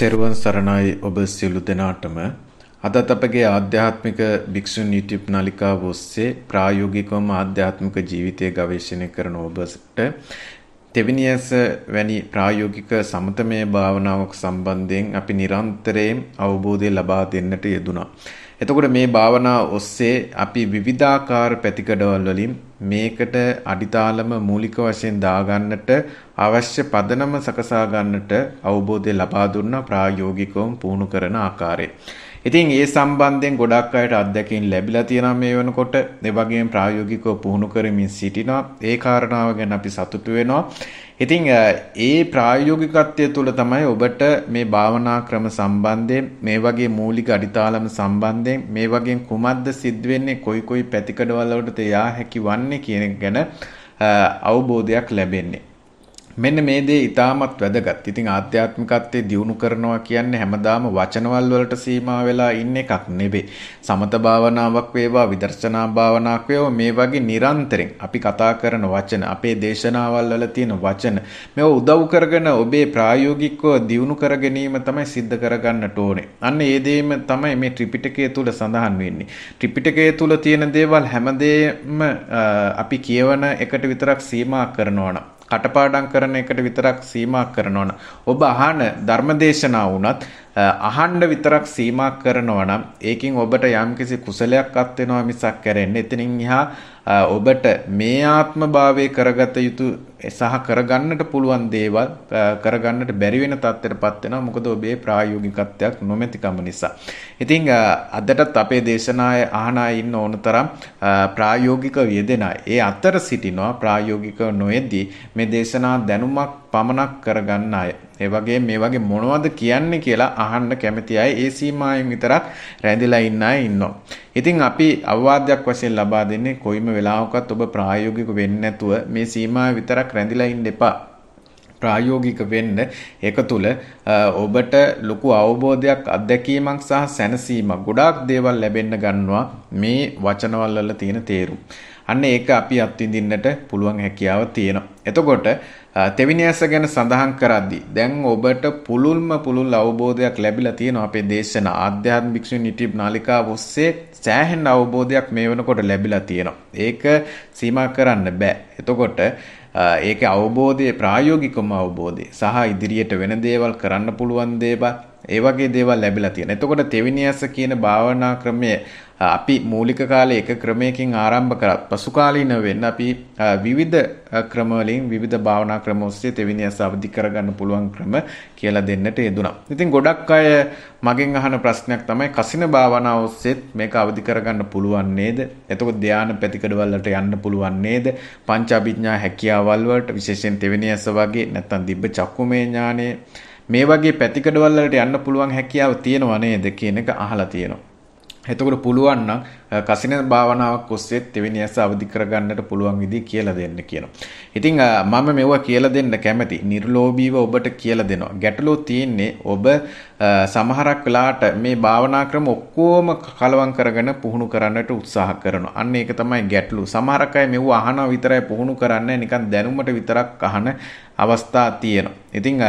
තෙරුවන් සරණයි ඔබ සියලු දෙනාටම අදත් අපගේ ආධ්‍යාත්මික භික්ෂුන් YouTube නාලිකාව ඔස්සේ ප්‍රායෝගිකවම ආධ්‍යාත්මික ජීවිතය ගවේෂණය කරන ඔබට තෙවිනියස වැනි ප්‍රායෝගික සමතමය භාවනාවක් සම්බන්ධයෙන් අපි නිරන්තරයෙන් අවබෝධය ලබා දෙන්නට යෙදුණා. එතකොට මේ භාවනාව ඔස්සේ අපි විවිධාකාර පැතිකඩවල් වලින් මේකට අඩිතාලම මූලික වශයෙන් දාගන්නට අවශ්‍ය පදනම සකසා ගන්නට අවබෝධය ලබා දුන්නා ප්‍රායෝගිකවම පුහුණු කරන ආකාරය. ඉතින් ඒ සම්බන්ධයෙන් ගොඩක් අයට අත්දැකීම් ලැබිලා තියෙනවා මේ වෙනකොට. ඒ වගේම ප්‍රායෝගිකව පුහුණු කරමින් සිටිනවා. ඒ කාරණාව ගැන අපි සතුටු වෙනවා. ඉතින් ඒ ප්‍රායෝගිකත්වය තුළ තමයි ඔබට මේ භාවනා ක්‍රම සම්බන්ධයෙන් මේ වගේ මූලික අඩිතාලම සම්බන්ධයෙන් මේ වගේ කුමක්ද සිද්ධ වෙන්නේ කොයි කොයි පැතිකඩවල වලට යා හැකි වන්නේ කියන ගැන අවබෝධයක් ලැබෙන්නේ. මෙන්න මේ දේ ඉතාමත් වැදගත්. ඉතින් ආධ්‍යාත්මිකත්වයේ දියුණු කරනවා කියන්නේ හැමදාම වචනවල වලට සීමා වෙලා ඉන්න එකක් නෙවෙයි. සමත භාවනාවක් වේවා විදර්ශනා භාවනාවක් වේවා මේ වගේ නිරන්තරයෙන් අපි කතා කරන වචන, අපේ දේශනාවල් වල තියෙන වචන මේව උදව් කරගෙන ඔබේ ප්‍රායෝගිකව දියුණු කර ගැනීම තමයි සිද්ධ කරගන්නට ඕනේ. අන්න ඒ දෙයම තමයි මේ ත්‍රිපිටකය තුල සඳහන් වෙන්නේ. ත්‍රිපිටකය තුල තියෙන දේවල් හැමදේම අපි කියවන එකට විතරක් සීමා කරනවා නම් කටපාඩම් කරන එකට විතරක් සීමා කරනවන ඔබ අහන ධර්මදේශනා වුණත් අහන්ඩ විතරක් සීමා කරනවා නම් ඒකින් ඔබට යම්කිසි කුසලයක් අත්වෙනවා මිසක් කරන්නේ එතනින් එහා ඔබට මේ ආත්ම භාවය කරගත යුතු සහ කරගන්නට පුළුවන් දේවල් කරගන්නට බැරි වෙන තත්ත්වයටපත් වෙනවා මොකද ඔබේ ප්‍රායෝගිකත්වයක් නොමැතිකම නිසා. ඉතින් අදටත් අපේ දේශනාවේ අහනා ඉන්න ඕනතරම් ප්‍රායෝගික වේදෙන ඒ අතර සිටිනවා ප්‍රායෝගික නොයේදී මේ දේශනා දැනුමක් පමණක් කරගන්න අය. ඒ වගේම මේ වගේ මොනවද කියන්නේ කියලා අහන්න කැමති අය ඒ සීමාවෙන් විතරක් රැඳිලා ඉන්න අය ඉන්නවා. ඉතින් අපි අවවාදයක් වශයෙන් ලබා දෙන්නේ කොයිම වෙලාවකත් ඔබ ප්‍රායෝගික වෙන්නේ නැතුව මේ සීමාව විතරක් රැඳිලා ඉන්න එපා. ප්‍රායෝගික වෙන්න ඒක තුළ ඔබට ලොකු අවබෝධයක් අත්දැකීමක් සහ සැනසීමක් ගොඩාක් දේවල් ලැබෙන්න ගන්නවා මේ වචනවල් වල තියෙන තේරුම. අන්න ඒක අපි අත්විඳින්නට පුළුවන් හැකියාව තියෙනවා. එතකොට තෙවිනියස ගැන සඳහන් කරද්දී දැන් ඔබට පුළුල්ම පුළුල් අවබෝධයක් ලැබිලා තියෙනවා අපේ දේශන ආධ්‍යාත්මික භික්ෂුන් YouTube නාලිකාව ඔස්සේ සෑහෙන අවබෝධයක් මේ වෙනකොට ලැබිලා තියෙනවා. ඒක සීමා කරන්න බෑ. එතකොට ඒක අවබෝධයේ ප්‍රායෝගිකම අවබෝධය සහ ඉදිරියට වෙන දේවල් කරන්න පුළුවන් දේවල් ඒ වගේ දේවල් ලැබිලා තියෙනවා. එතකොට තෙවිනියස කියන භාවනා ක්‍රමය අපි මූලික කාලේ එක ක්‍රමයකින් ආරම්භ කරත් පසු කාලීන වෙන්න අපි විවිධ ක්‍රම වලින් විවිධ භාවනා ක්‍රම ඔස්සේ තෙවිනි අස අවදි කරගන්න පුළුවන් ක්‍රම කියලා දෙන්නට යෙදුණා. ඉතින් ගොඩක් අය මගෙන් අහන ප්‍රශ්නයක් තමයි කසින භාවනා ඔස්සේත් මේක අවදි කරගන්න පුළුවන් නේද? එතකොට ධානය පැතිකඩවල් වලට යන්න පුළුවන් නේද? පංචඅභිඥා හැකියාවල් වලට විශේෂයෙන් තෙවිනි අස වගේ නැත්නම් දිබ්බ චක්කුමේ ඥානය මේ වගේ පැතිකඩවල් වලට යන්න පුළුවන් හැකියාව තියෙනව නේද කියන එක අහලා තියෙනවා. එතකොට පුළුවන් නම් කසින භාවනාවක් ඔස්සේ තෙවෙනි ඇස අවදි කරගන්නට පුළුවන් විදිහ කියලා දෙන්න කියනවා. ඉතින් මම මෙවුව කියලා දෙන්න කැමති. නිර්ලෝභීව ඔබට කියලා දෙනවා. ගැටලුව තියෙන්නේ ඔබ සමහරක් වෙලාට මේ භාවනා ක්‍රම ඔක්කොම කලවම් කරගෙන පුහුණු කරන්නට උත්සාහ කරනවා. අන්න ඒක තමයි ගැටලුව. සමහරක් අය මෙවුව අහනවා විතරයි පුහුණු කරන්නේ නිකන් දැනුමට විතරක් අහන අවස්ථා තියෙනවා. ඉතින්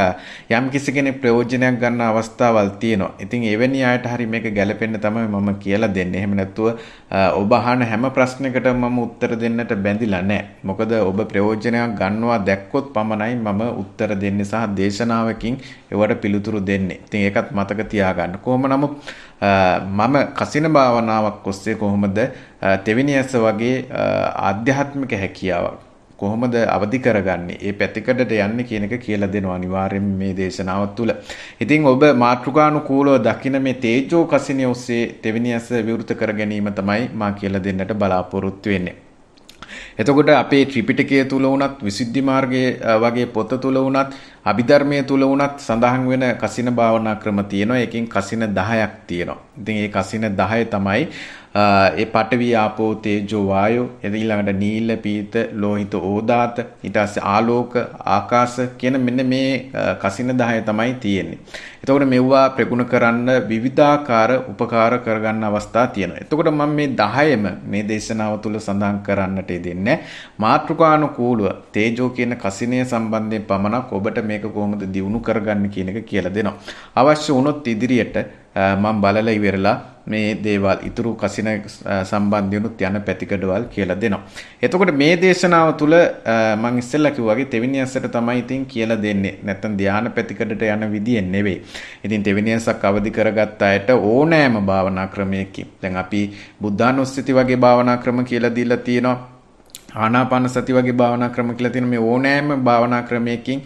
යම් කිසි කෙනෙක් ප්‍රයෝජනයක් ගන්න අවස්ථාවල් තියෙනවා. ඉතින් එවැනි අයට හරි මේක ගැලපෙන්න තමයි මම කියලා දෙන්නේ. එහෙම නැත්නම් ඔබ අහන හැම ප්‍රශ්නයකට මම උත්තර දෙන්නට බැඳිලා නැහැ. මොකද ඔබ ප්‍රයෝජනයක් ගන්නවා දැක්කොත් පමණයි මම උත්තර දෙන්නේ සහ දේශනාවකින් ඒවට පිළිතුරු දෙන්නේ. ඉතින් ඒකත් මතක තියාගන්න. කොහොම නමුත් මම කසින භාවනාවක් ඔස්සේ කොහොමද තෙවෙනි ඇස වගේ ආධ්‍යාත්මික හැකියාවක් කොහොමද අවදි කරගන්නේ ඒ පැතිකඩට යන්නේ කියන එක කියලා දෙනවා අනිවාර්යෙන් මේ දේශනාව තුළ. ඉතින් ඔබ මාත්‍රිකානුකූලව දකින මේ තේජෝ කසිනිය ඔස්සේ තෙවිනියස විවෘත කර ගැනීම තමයි මා කියලා දෙන්නට බලාපොරොත්තු වෙන්නේ. එතකොට අපේ ත්‍රිපිටකය තුල වුණත් විසුද්ධි මාර්ගයේ වගේ පොත තුල වුණත් අභිධර්මයේ තුල වුණත් සඳහන් වෙන කසින භාවනා ක්‍රම තියෙනවා. ඒකෙන් කසින 10ක් තියෙනවා. ඉතින් ඒ කසින 10 තමයි ඒ පඨවි ආපෝ තේජෝ වායෝ ඊළඟට නීල පීත ලෝහිත ඕදාත ඊට පස්සේ ආලෝක ආකාශ කියන මෙන්න මේ කසින 10 තමයි තියෙන්නේ. එතකොට මෙවුවා ප්‍රගුණ කරන්න විවිධාකාර උපකාර කරගන්න අවස්ථා තියෙනවා. එතකොට මම මේ 10ම මේ දේශනාව තුළ සඳහන් කරන්නට දෙන්නේ මාත්‍රකානුකූලව තේජෝ කියන කසිනය සම්බන්ධයෙන් පමණක් ඔබට මේක කොහොමද දියුණු කරගන්න කියන එක කියලා දෙනවා. අවශ්‍ය වුණොත් ඉදිරියට මම බලලා ඉවරලා මේ දේවල් ඉතුරු කසින සම්බන්ධයනුත් යන පැතිකඩවල් කියලා දෙනවා. එතකොට මේ දේශනාව තුළ මං ඉස්සෙල්ලා කිව්වාගේ තෙවෙනි අස්සට තමයි ඉතින් කියලා දෙන්නේ. නැත්තම් ධාන පැතිකඩට යන විදියෙන් නෙවෙයි. ඉතින් තෙවෙනි අස්සක් අවදි කරගත් අයට ඕනෑම භාවනා ක්‍රමයකින්. දැන් අපි බුද්ධානුස්සති වගේ භාවනා ක්‍රම කියලා දීලා තියෙනවා. ආනාපාන සති වගේ භාවනා ක්‍රම කියලා තියෙන මේ ඕනෑම භාවනා ක්‍රමයකින්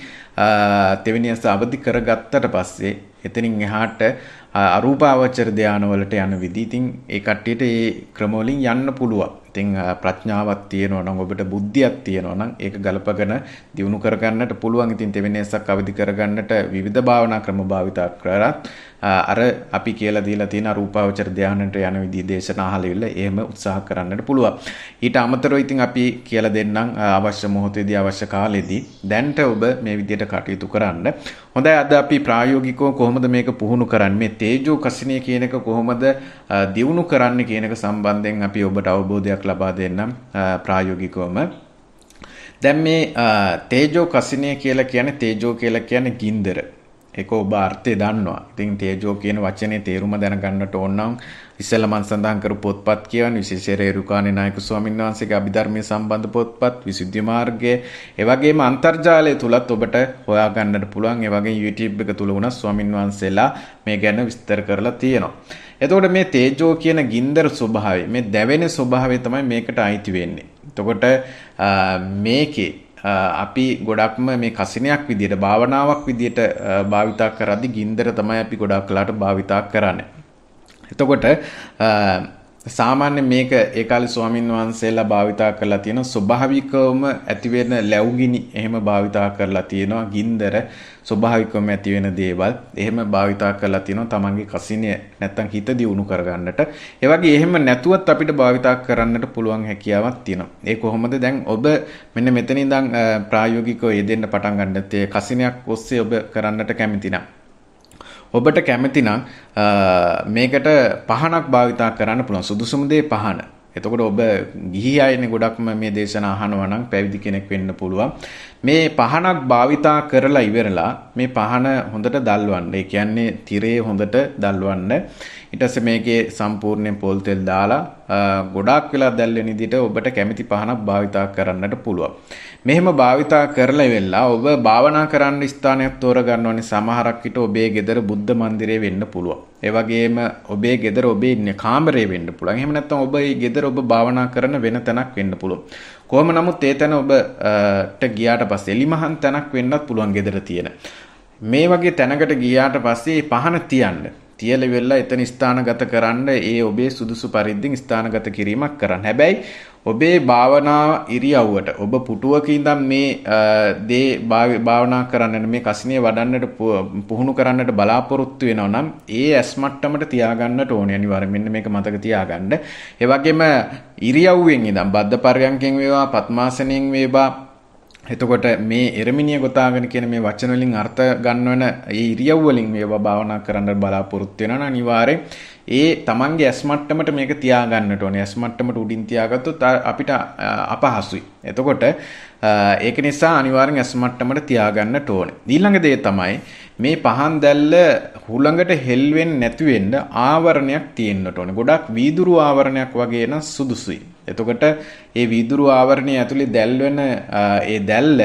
තෙවෙනි අස අවදි කරගත්තට පස්සේ එතනින් එහාට අරූපාවචර ධානවලට යන විදි. ඉතින් ඒ කට්ටියට ඒ ක්‍රමවලින් යන්න පුළුවන්. ඉතින් ප්‍රඥාවක් තියෙනවා නම් ඔබට බුද්ධියක් තියෙනවා නම් ඒක ගලපගෙන දිනු කරගන්නට පුළුවන්. ඉතින් තෙවෙනේසක් අවදි කරගන්නට විවිධ භාවනා ක්‍රම භාවිතා කරත් අර අපි කියලා දීලා තියෙන රූපාවචර ධානයට යන විදිහ දේශනා අහලවිල එහෙම උත්සාහ කරන්නට පුළුවන්. ඊට අමතරව ඉතින් අපි කියලා දෙන්නම් අවශ්‍ය මොහොතේදී අවශ්‍ය කාලෙදී දැන්ට ඔබ මේ විදිහට කටයුතු කරන්න. හොඳයි අද අපි ප්‍රායෝගිකව කොහොමද මේක පුහුණු කරන්නේ? මේ තේජෝ කසිනිය කියන එක කොහොමද දියුණු කරන්න කියන එක සම්බන්ධයෙන් අපි ඔබට අවබෝධයක් ලබා දෙන්නම් ප්‍රායෝගිකවම දැන් මේ තේජෝ කසිනය කියලා කියන්නේ තේජෝ කියලා කියන්නේ ගින්දර ඒක ඔබ අර්ථය දන්නවා. ඉතින් තේජෝ කියන වචනේ තේරුම දැනගන්නට ඕන නම් ඉස්සෙල්ලා මම සඳහන් කරපු පොත්පත් කියවන විශේෂයෙන් රේරුකාණේ නායක ස්වාමීන් වහන්සේගේ අභිධර්මයේ සම්බන්ධ පොත්පත්, විසුද්ධි මාර්ගය, ඒ වගේම අන්තර්ජාලය තුලත් ඔබට හොයා ගන්නට පුළුවන්. ඒ වගේම YouTube එක තුල වුණා ස්වාමින් වහන්සේලා මේ ගැන විස්තර කරලා තියෙනවා. එතකොට මේ තේජෝ කියන ගින්දර ස්වභාවය මේ දැවෙන ස්වභාවය තමයි මේකට අයිති වෙන්නේ. එතකොට මේකේ අපි ගොඩක්ම මේ කසිනයක් විදියට භාවනාවක් විදියට භාවිතා කරද්දී ගින්දර තමයි අපි ගොඩක් කලට භාවිතා කරන්නේ. එතකොට සාමාන්‍ය මේක ඒ කාලේ ස්වාමින් වහන්සේලා භාවිතා කරලා තියෙන ස්වභාවිකවම ඇති වෙන ලැබුගිනි එහෙම භාවිතා කරලා තියෙනවා ගින්දර ස්වභාවිකවම ඇති වෙන දේවල් එහෙම භාවිතා කරලා තියෙනවා තමන්ගේ කසිනිය නැත්තම් හිත දියුණු කරගන්නට ඒ වගේ එහෙම නැතුවත් අපිට භාවිතා කරන්නට පුළුවන් හැකියාවක් තියෙනවා ඒ කොහොමද දැන් ඔබ මෙන්න මෙතන ඉඳන් ප්‍රායෝගිකව යෙදෙන්න පටන් ගන්නත් කසිනියක් ඔස්සේ ඔබ කරන්නට කැමති නම් ඔබට කැමතිනම් මේකට පහනක් භාවිතා කරන්න පුළුවන් සුදුසුම දේ පහන. එතකොට ඔබ ගිහි අයනේ ගොඩක්ම මේ දේශන අහනවා නම් පැවිදි කෙනෙක් වෙන්න පුළුවන්. මේ පහනක් භාවිතා කරලා ඉවරලා මේ පහන හොඳට දල්වන්න. ඒ කියන්නේ තිරේ හොඳට දල්වන්න. ඊට පස්සේ මේකේ සම්පූර්ණයෙන් පොල් තෙල් දාලා ගොඩාක් වෙලා දැල්වෙන විදිහට ඔබට කැමති පහනක් භාවිතා කරන්නට පුළුවන්. මෙහෙම භාවිතා කරලා ඉවරලා ඔබ භාවනා කරන්න ස්ථානයක් තෝරගන්න ඕනේ. සමහරක් විට ඔබේ ගෙදර බුද්ධ මන්දිරය වෙන්න පුළුවන්. ඒ වගේම ඔබේ ගෙදර ඔබේ ඉන්න කාමරේ වෙන්න පුළුවන්. එහෙම නැත්නම් ඔබ ඒ ගෙදර ඔබ භාවනා කරන වෙන තැනක් වෙන්න පුළුවන්. කොහොම නමුත් ඒ තැන ඔබට ගියාට පස්සේ එලිමහන් තැනක් වෙන්නත් පුළුවන් ගෙදර තියෙන. මේ වගේ තැනකට ගියාට පස්සේ පහන තියන්න. තියල වෙල්ලා එතන ස්ථානගත කරන්න ඒ ඔබේ සුදුසු පරිද්දෙන් ස්ථානගත කිරීමක් කරන්න. හැබැයි ඔබේ භාවනාව ඉරියව්වට ඔබ පුටුවක ඉඳන් මේ දේ භාවනා කරන්නට මේ කසිනේ වඩන්නට පුහුණු කරන්නට බලාපොරොත්තු වෙනවා නම් ඒ ඇස් මට්ටමට තියාගන්නට ඕනේ අනිවාර්යෙන් මෙන්න මේක මතක තියාගන්න. ඒ වගේම ඉරියව්වෙන් ඉඳන් බද්ධ පරයන්කෙන් වේවා පත්මාසනෙන් වේවා එතකොට මේ එරමිනිය ගොතාගෙන කියන මේ වචන වලින් අර්ථ ගන්නවන ඒ ඉරියව් වලින් මේවා භාවනා කරන්න බලාපොරොත්තු වෙනවා නම් අනිවාර්යෙන් ඒ තමන්ගේ ඇස් මට්ටමට මේක තියාගන්නට ඕනේ. ඇස් මට්ටමට උඩින් තියාගත්තොත් අපිට අපහසුයි. එතකොට ඒක නිසා අනිවාර්යෙන් ඇස් මට්ටමට තියාගන්නට ඕනේ. ඊළඟ දේ තමයි මේ පහන් දැල්ල හුළඟට හෙල් වෙන්නේ නැති වෙන්න ආවරණයක් තියෙන්නට ඕනේ. ගොඩක් වීදුරු ආවරණයක් වගේ නම් සුදුසුයි. එතකොට ඒ වීදුරු ආවරණය ඇතුළේ දැල්වෙන ඒ දැල්ල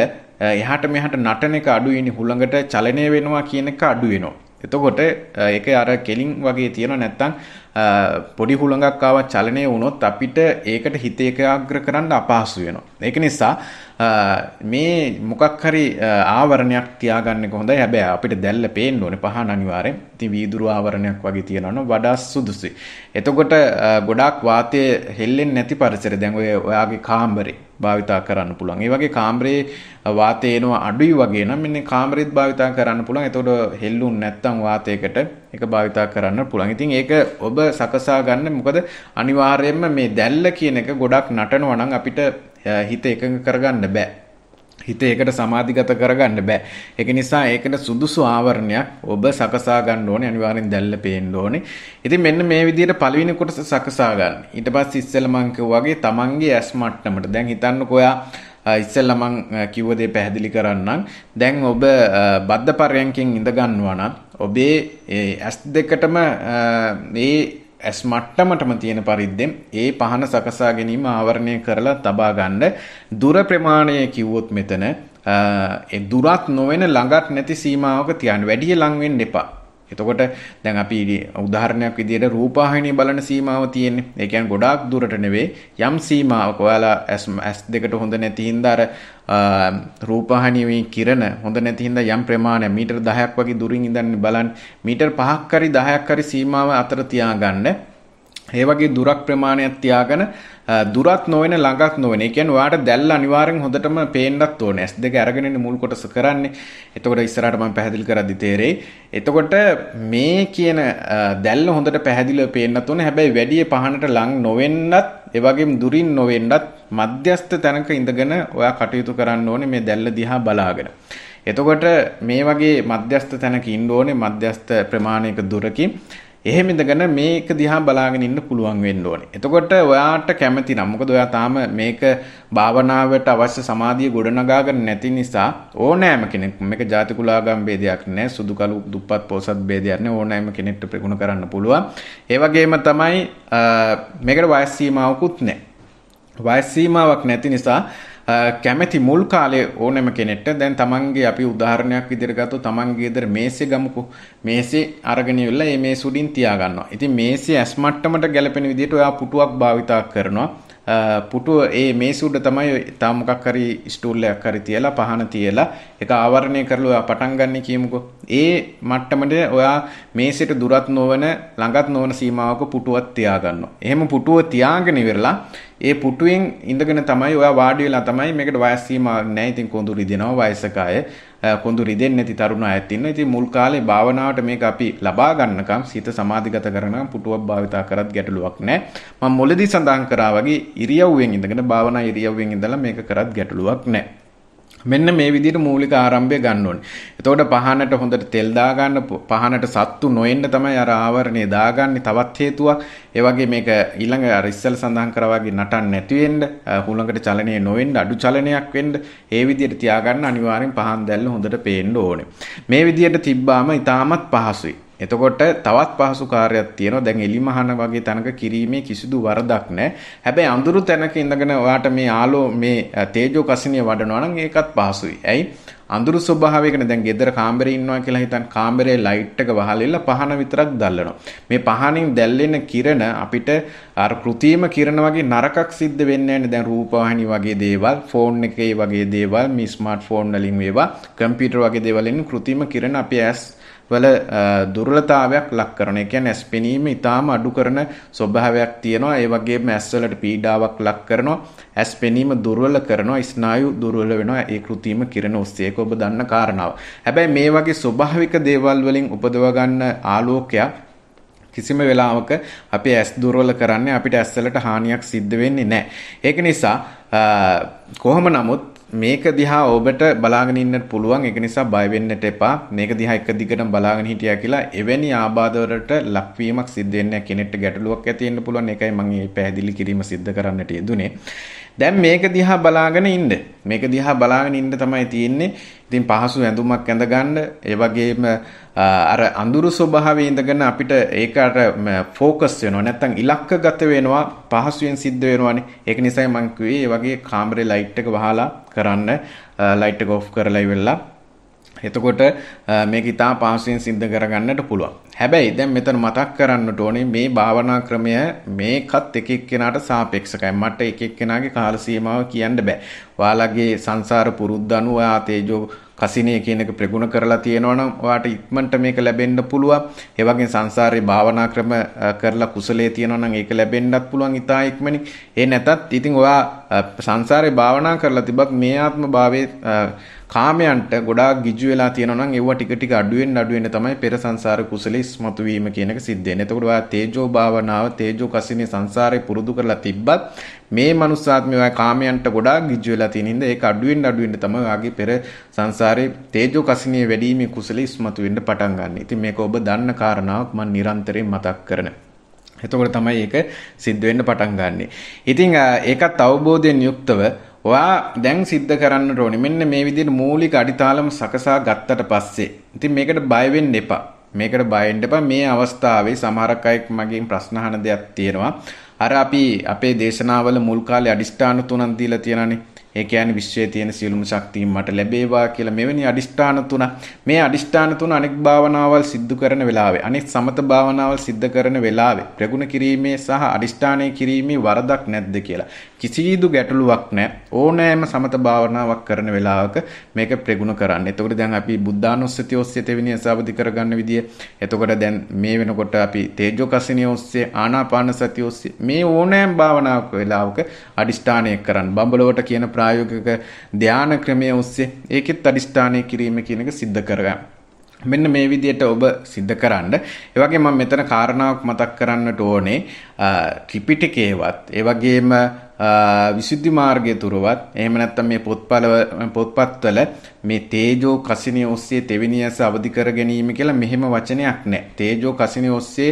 එහාට මෙහාට නටන එක අඩු වෙන හුළඟට චලනය වෙනවා කියන එක අඩු වෙනවා. එතකොට ඒක අර කෙලින් වගේ තියෙනවා නැත්තම් පොඩි හුළඟක්කාවත් චලනය වුණොත් අපිට ඒකට හිතේකයාග්‍ර කරන්න අපහසු වෙනවා. ඒක නිසා මේ මොකක් හරි ආවරණයක් තියාගන්න හොඳ හැබැ අපිට දැල්ල පේෙන් ඕන පහන අනිවාරෙන් ති වීදුර ආවරණයක් වගේ තියෙනවන වඩා සුදුසි. එතකොට ගොඩක් වාතය හෙල්ලෙන් නැති පරිසර දැන්ගය ඔයාගේ කාම්බරේ භාවිතා කරන්න පුළන් ඒ වගේ කාම්රේ වාතයනවා අඩුයි වගේ නම් මෙන්න කාම්රෙත් භාවිතා කරන්න පුළන් එතොට හෙල්ලුන් නැත්තම් වාතයකට ඒක භාවිතා කරන්න පුළුවන්. ඉතින් ඒක ඔබ සකසා ගන්න මොකද අනිවාර්යයෙන්ම මේ දැල්ල කියන එක ගොඩක් නටනවා නම් අපිට හිත එකඟ කරගන්න බෑ. හිත ඒකට සමාධිගත කරගන්න බෑ. ඒක නිසා ඒකට සුදුසු ආවරණයක් ඔබ සකසා ගන්න ඕනේ අනිවාර්යෙන් දැල්ල පේන්න ඕනේ. ඉතින් මෙන්න මේ විදිහට පළවෙනි කොටස සකසා ගන්න. ඊට පස්සේ ඉස්සෙල්ලා මං වගේ Tamange ඇස් මට්ටමට දැන් හිතන්නකෝ ඔයා ඉස්සෙල්ලා මං කිව්ව දේ පැහැදිලි කරන්නම්. දැන් ඔබ බද්ද පරයන්කින් ඉඳ ගන්නවා නම් ඔබේ ඇස් දෙකටම මේ ඇස් මට්ටමටම තියෙන පරිද්දෙන් ඒ පහන සකසා ගැනීම ආවරණය කරලා තබා ගන්න දුර ප්‍රමාණය කිව්වොත් මෙතන ඒ දුරක් නොවන ළඟක් නැති සීමාවක තියන්න වැඩි ලඟ වෙන්න එපා එතකොට දැන් අපි උදාහරණයක් විදිහට රූපාහිනිය බලන සීමාව තියෙන්නේ. ඒ කියන්නේ ගොඩාක් දුරට නෙවෙයි යම් සීමාවක ඔයාලා S දෙකට හොඳ නැති හින්දා අර රූපහානියමින් කිරණ හොඳ නැති හින්දා යම් ප්‍රමාණයක් මීටර් 10ක් වගේ දුරින් ඉඳන් බලන්න මීටර් 5ක් හරි 10ක් හරි සීමාව අතර තියාගන්න ඒ වගේ දුරක් ප්‍රමාණයක් තියාගෙන දුරක් නොවන ළඟක් නොවන. ඒ කියන්නේ ඔයාට දැල්ල අනිවාර්යෙන් හොඳටම පේන්නත් ඕනේ. S2 අරගෙන ඉන්න මුල් කොටස කරන්නේ. එතකොට ඉස්සරහට මම පැහැදිලි කරද්දි තේරෙයි. එතකොට මේ කියන දැල්ල හොඳට පැහැදිලිව පේන්නත් ඕනේ. හැබැයි වැඩි පහනට ලඟ නොවෙන්නත් ඒ වගේම දුරින් නොවෙන්නත් මධ්‍යස්ථ තැනක ඉඳගෙන ඔයා කටයුතු කරන්න ඕනේ මේ දැල්ල දිහා බලාගෙන. එතකොට මේ වගේ මධ්‍යස්ථ තැනක ඉන්න ඕනේ මධ්‍යස්ථ ප්‍රමාණයක දුරකින් එහෙම ඉඳගෙන මේක දිහා බලාගෙන ඉන්න පුළුවන් වෙන්න ඕනේ. එතකොට ඔයාට කැමති නම් මොකද ඔයා තාම මේක භාවනාවට අවශ්‍ය සමාධිය ගොඩනගාගෙන නැති නිසා ඕනෑම කෙනෙක් මේක ජාති කුලාගම් ભેදයක් නැහැ. සුදු කළු දුප්පත් පොසත් භේදයක් නැහැ. ඕනෑම කෙනෙක්ට ප්‍රගුණ කරන්න පුළුවන්. ඒ වගේම තමයි මේකට වයස් සීමාවකුත් නැහැ. වයස් සීමාවක් නැති නිසා කැමැති මුල් කාලේ ඕනෙම කෙනෙක්ට දැන් තමන්ගේ අපි උදාහරණයක් විදිහට ගත්තොත් තමන්ගේ ගෙදර මේසෙ ගමුකෝ මේසෙ අරගෙන ඉවිල්ලා මේ මේසු උඩින් තියා ගන්නවා. ඉතින් මේසෙ ඇස් මට්ටමට ගැලපෙන විදිහට ඔයා පුටුවක් භාවිතා කරනවා. පුටුව ඒ මේස උඩ තමයි තා මොකක් හරි ස්ටූල්ලයක් හරි තියලා පහන තියලා ඒක ආවරණය කරලා ඔයා පටන් ගන්න කියමුකෝ. ඒ මට්ටමට ඔයා මේසෙට දුරත් නොවන ළඟත් නොවන සීමාවක පුටුවක් තියාගන්නවා. එහෙම පුටුව තියාගෙන ඉවරලා ඒ පුටුවෙන් ඉඳගෙන තමයි ඔයා වාඩි වෙලා තමයි මේකට වයස් සීමාවක් නැහැ. ඉතින් කොඳුරි දෙනවා වයසක අය කොඳු රිදෙන්නේ නැති තරුණ අයත් ඉන්නවා. ඉතින් මුල් කාලේ භාවනාවට මේක අපි ලබා ගන්නකම් සිත සමාධිගත කරනකම් පුටුවක් භාවිතා කරත් ගැටලුවක් නැහැ. මම මුලදී සඳහන් කරා වගේ ඉරියව්වෙන් ඉඳගෙන භාවනා ඉරියව්වෙන් ඉඳලා මේක කරත් ගැටලුවක් නැහැ. මෙන්න මේ විදිහට මූලික ආරම්භය ගන්න ඕනේ. එතකොට පහනට හොඳට තෙල් දාගන්න පහනට සත්තු නොඑන්න තමයි අර ආවරණය දාගන්නේ. තවත් හේතුවක් ඒ වගේ මේක ඊළඟ අර ඉස්සෙල් සඳහන් කරා වගේ නටන්න නැති වෙන්න, හුලඟට චලනය නොවෙන්න, අඩු චලනයක් වෙන්න, ඒ විදිහට තියාගන්න අනිවාර්යෙන් පහන් දැල්ල හොඳට පේන්න ඕනේ. මේ විදිහට තිබ්බාම ඊටාමත් පහසුයි. එතකොට තවත් පහසු කාර්යයක් තියෙනවා. දැන් එලිමහන වගේ තැනක කිරීමේ කිසිදු වරදක් නැහැ. හැබැයි අඳුරු තැනක ඉඳගෙන ඔයාට මේ ආලෝ මේ තේජෝ කසිනිය වඩනවා නම් ඒකත් පහසුයි. ඇයි? අඳුරු ස්වභාවයකනේ දැන් ගෙදර කාමරේ ඉන්නවා කියලා හිතන් කාමරේ ලයිට් එක වහලෙලා පහන විතරක් දැල්ලනවා. මේ පහනින් දැල්ලෙන කිරණ අපිට අර කෘතිම කිරණ වගේ නරකක් සිද්ධ වෙන්නේ නැහැ. දැන් රූපවාහිනී වගේ දේවල්, ෆෝන් එකේ වගේ දේවල්, මේ ස්මාර්ට්ෆෝන් වලින් වේවා, කම්පියුටර් වගේ දේවල් වලින් කෘතිම කිරණ අපේ ඇස් වල දුර්ලතාවයක් ලක් කරන. ඒ කියන්නේ ඇස් පෙනීම ඊටාම අඩු කරන ස්වභාවයක් තියෙනවා. ඒ වගේම ඇස් වලට පීඩාවක් ලක් කරනවා. ඇස් පෙනීම දුර්වල කරනවා. ස්නායු දුර්වල වෙනවා. ඒ කෘතිම කිරණ ඔස්සේ ඒක ඔබ දන්න කාරණාව. හැබැයි මේ වගේ ස්වභාවික දේවල් වලින් උපදව ගන්න ආලෝකයක් කිසිම වෙලාවක අපේ ඇස් දුර්වල කරන්නේ අපිට ඇස්වලට හානියක් සිද්ධ වෙන්නේ නැහැ. ඒක නිසා කොහොම නමුත් මේක දිහා ඔබට බලාගෙන ඉන්නත් පුළුවන් ඒක නිසා බය වෙන්නට එපා මේක දිහා එක දිගටම බලාගෙන හිටියා කියලා එවැනි ආබාධවලට ලක්වීමක් සිද්ධ වෙන්නේ කෙනෙක්ට ගැටලුවක් ඇති වෙන්න පුළුවන් ඒකයි මම මේ පැහැදිලි කිරීම සිද්ධ කරන්නට යෙදුනේ දැන් මේක දිහා බලාගෙන ඉන්න. මේක දිහා බලාගෙන ඉන්න තමයි තියෙන්නේ. ඉතින් පහසු ඇඳුමක් ඇඳ ගන්න, ඒ වගේම අර අඳුරු ස්වභාවයේ ඉඳගෙන අපිට ඒකට ફોකස් වෙනවා. නැත්තම් ඉලක්කගත වෙනවා. පහසුවෙන් සිද්ධ වෙනවානේ. ඒක නිසයි මම කිව්වේ වගේ කාමරේ ලයිට් එක වහලා කරන්න. ලයිට් එක ඔෆ් කරලා ඉවරලා එතකොට මේක ඉතා පාසයෙන් සිද්ධ කරගන්නට පුළුවන්. හැබැයි දැන් මෙතන මතක් කරන්නට ඕනේ මේ භාවනා ක්‍රමය මේකත් එක එක්කෙනාට සාපේක්ෂකයි. මට එක එක්කෙනාගේ කාල සීමාව කියන්න බෑ. ඔයාලගේ සංසාර පුරුද්ද අනුව ඔයා තේජෝ කසිනේ කියන එක ප්‍රගුණ කරලා තියෙනවනම් ඔයාට ඉක්මනට මේක ලැබෙන්න පුළුවන්. ඒ වගේ සංසාරේ භාවනා ක්‍රම කරලා කුසලයේ තියෙනවනම් ඒක ලැබෙන්නත් පුළුවන් ඉතා ඉක්මනින්. ඒ නැතත් ඉතින් ඔයා සංසාරේ භාවනා කරලා තිබක් මේ ආත්ම භාවයේ කාමයන්ට ගොඩාක් ගිජු වෙලා තියෙනවා නම් ඒවා ටික ටික අඩුවෙන් අඩුවෙන් තමයි පෙර සංසාර කුසලයේ ඉස්මතු වීම කියන එක සිද්ධ වෙන්නේ. එතකොට ඔයා තේජෝ භාවනාව තේජෝ කසිනේ සංසාරේ පුරුදු කරලා තිබ්බත් මේ මනුස්සාත්මය ඔයා කාමයන්ට ගොඩාක් ගිජු වෙලා තියෙන ඉඳ ඒක අඩුවෙන් අඩුවෙන් තමයි ඔයාගේ පෙර සංසාරේ තේජෝ කසිනිය වැඩිීමේ කුසලෙ ඉස්මතු වෙන්න පටන් ගන්න. ඉතින් මේක ඔබ දන්න කාරණාවක් මම නිරන්තරයෙන් මතක් කරන. එතකොට තමයි ඒක සිද්ධ වෙන්න පටන් ගන්නෙ. ඉතින් ඒකත් අවබෝධයෙන් යුක්තව ඔයා දැන් සිද්ධ කරන්නට ඕනේ. මෙන්න මේ විදිහට මූලික අඩිතාලම සකසා ගත්තට පස්සේ. ඉතින් මේකට බය වෙන්න එපා. මේකට බය වෙන්න එපා. මේ අවස්ථාවේ සමහරක් අය මගෙන් ප්‍රශ්න අහන දෙයක් තියෙනවා. අර අපි අපේ දේශනාවල මුල් කාලේ අදිෂ්ඨාන තුනක් දීලා තියෙනනේ. ඒ කියන්නේ විශ්වයේ තියෙන සියලුම ශක්තිය මට ලැබේවා කියලා මෙවැනි අදිෂ්ඨාන තුන මේ අදිෂ්ඨාන තුන අනෙක් භාවනාවල් සිද්ධ කරන වෙලාවේ අනෙක් සමත භාවනාවල් සිද්ධ කරන වෙලාවේ ප්‍රගුණ කිරීමේ සහ අදිෂ්ඨානය කිරීමේ වරදක් නැද්ද කියලා කිසිදු ගැටලුවක් නැහැ ඕනෑම සමත භාවනාවක් කරන වෙලාවක මේක ප්‍රගුණ කරන්න. එතකොට දැන් අපි බුද්ධානුස්සතිය ඔස්සේ තෙවෙනි අසවදි කරගන්න විදිය. එතකොට දැන් මේ වෙනකොට අපි තේජෝකසිනිය ඔස්සේ ආනාපාන සතිය ඔස්සේ මේ ඕනෑම භාවනාවක් වෙලාවක අදිෂ්ඨානය කරන්න. බඹලවට කියන ප්‍රායෝගික ධානා ක්‍රමයේ ඔස්සේ ඒකෙත් අදිෂ්ඨානය කිරීම කියන එක සිද්ධ කරගන්න. මෙන්න මේ විදිහට ඔබ සිද්ධ කරන්න. ඒ වගේම මම මෙතන කාරණාවක් මතක් කරන්නට ඕනේ. ත්‍රිපිටකයේවත් ඒ වගේම විසුද්ධි මාර්ගය තුරවත් එහෙම නැත්නම් මේ පොත්පල පොත්පත්වල මේ තේජෝ කසිනිය ඔස්සේ තෙවිනියස අවදි කර ගැනීම කියලා මෙහෙම වචනයක් නැහැ. තේජෝ කසිනිය ඔස්සේ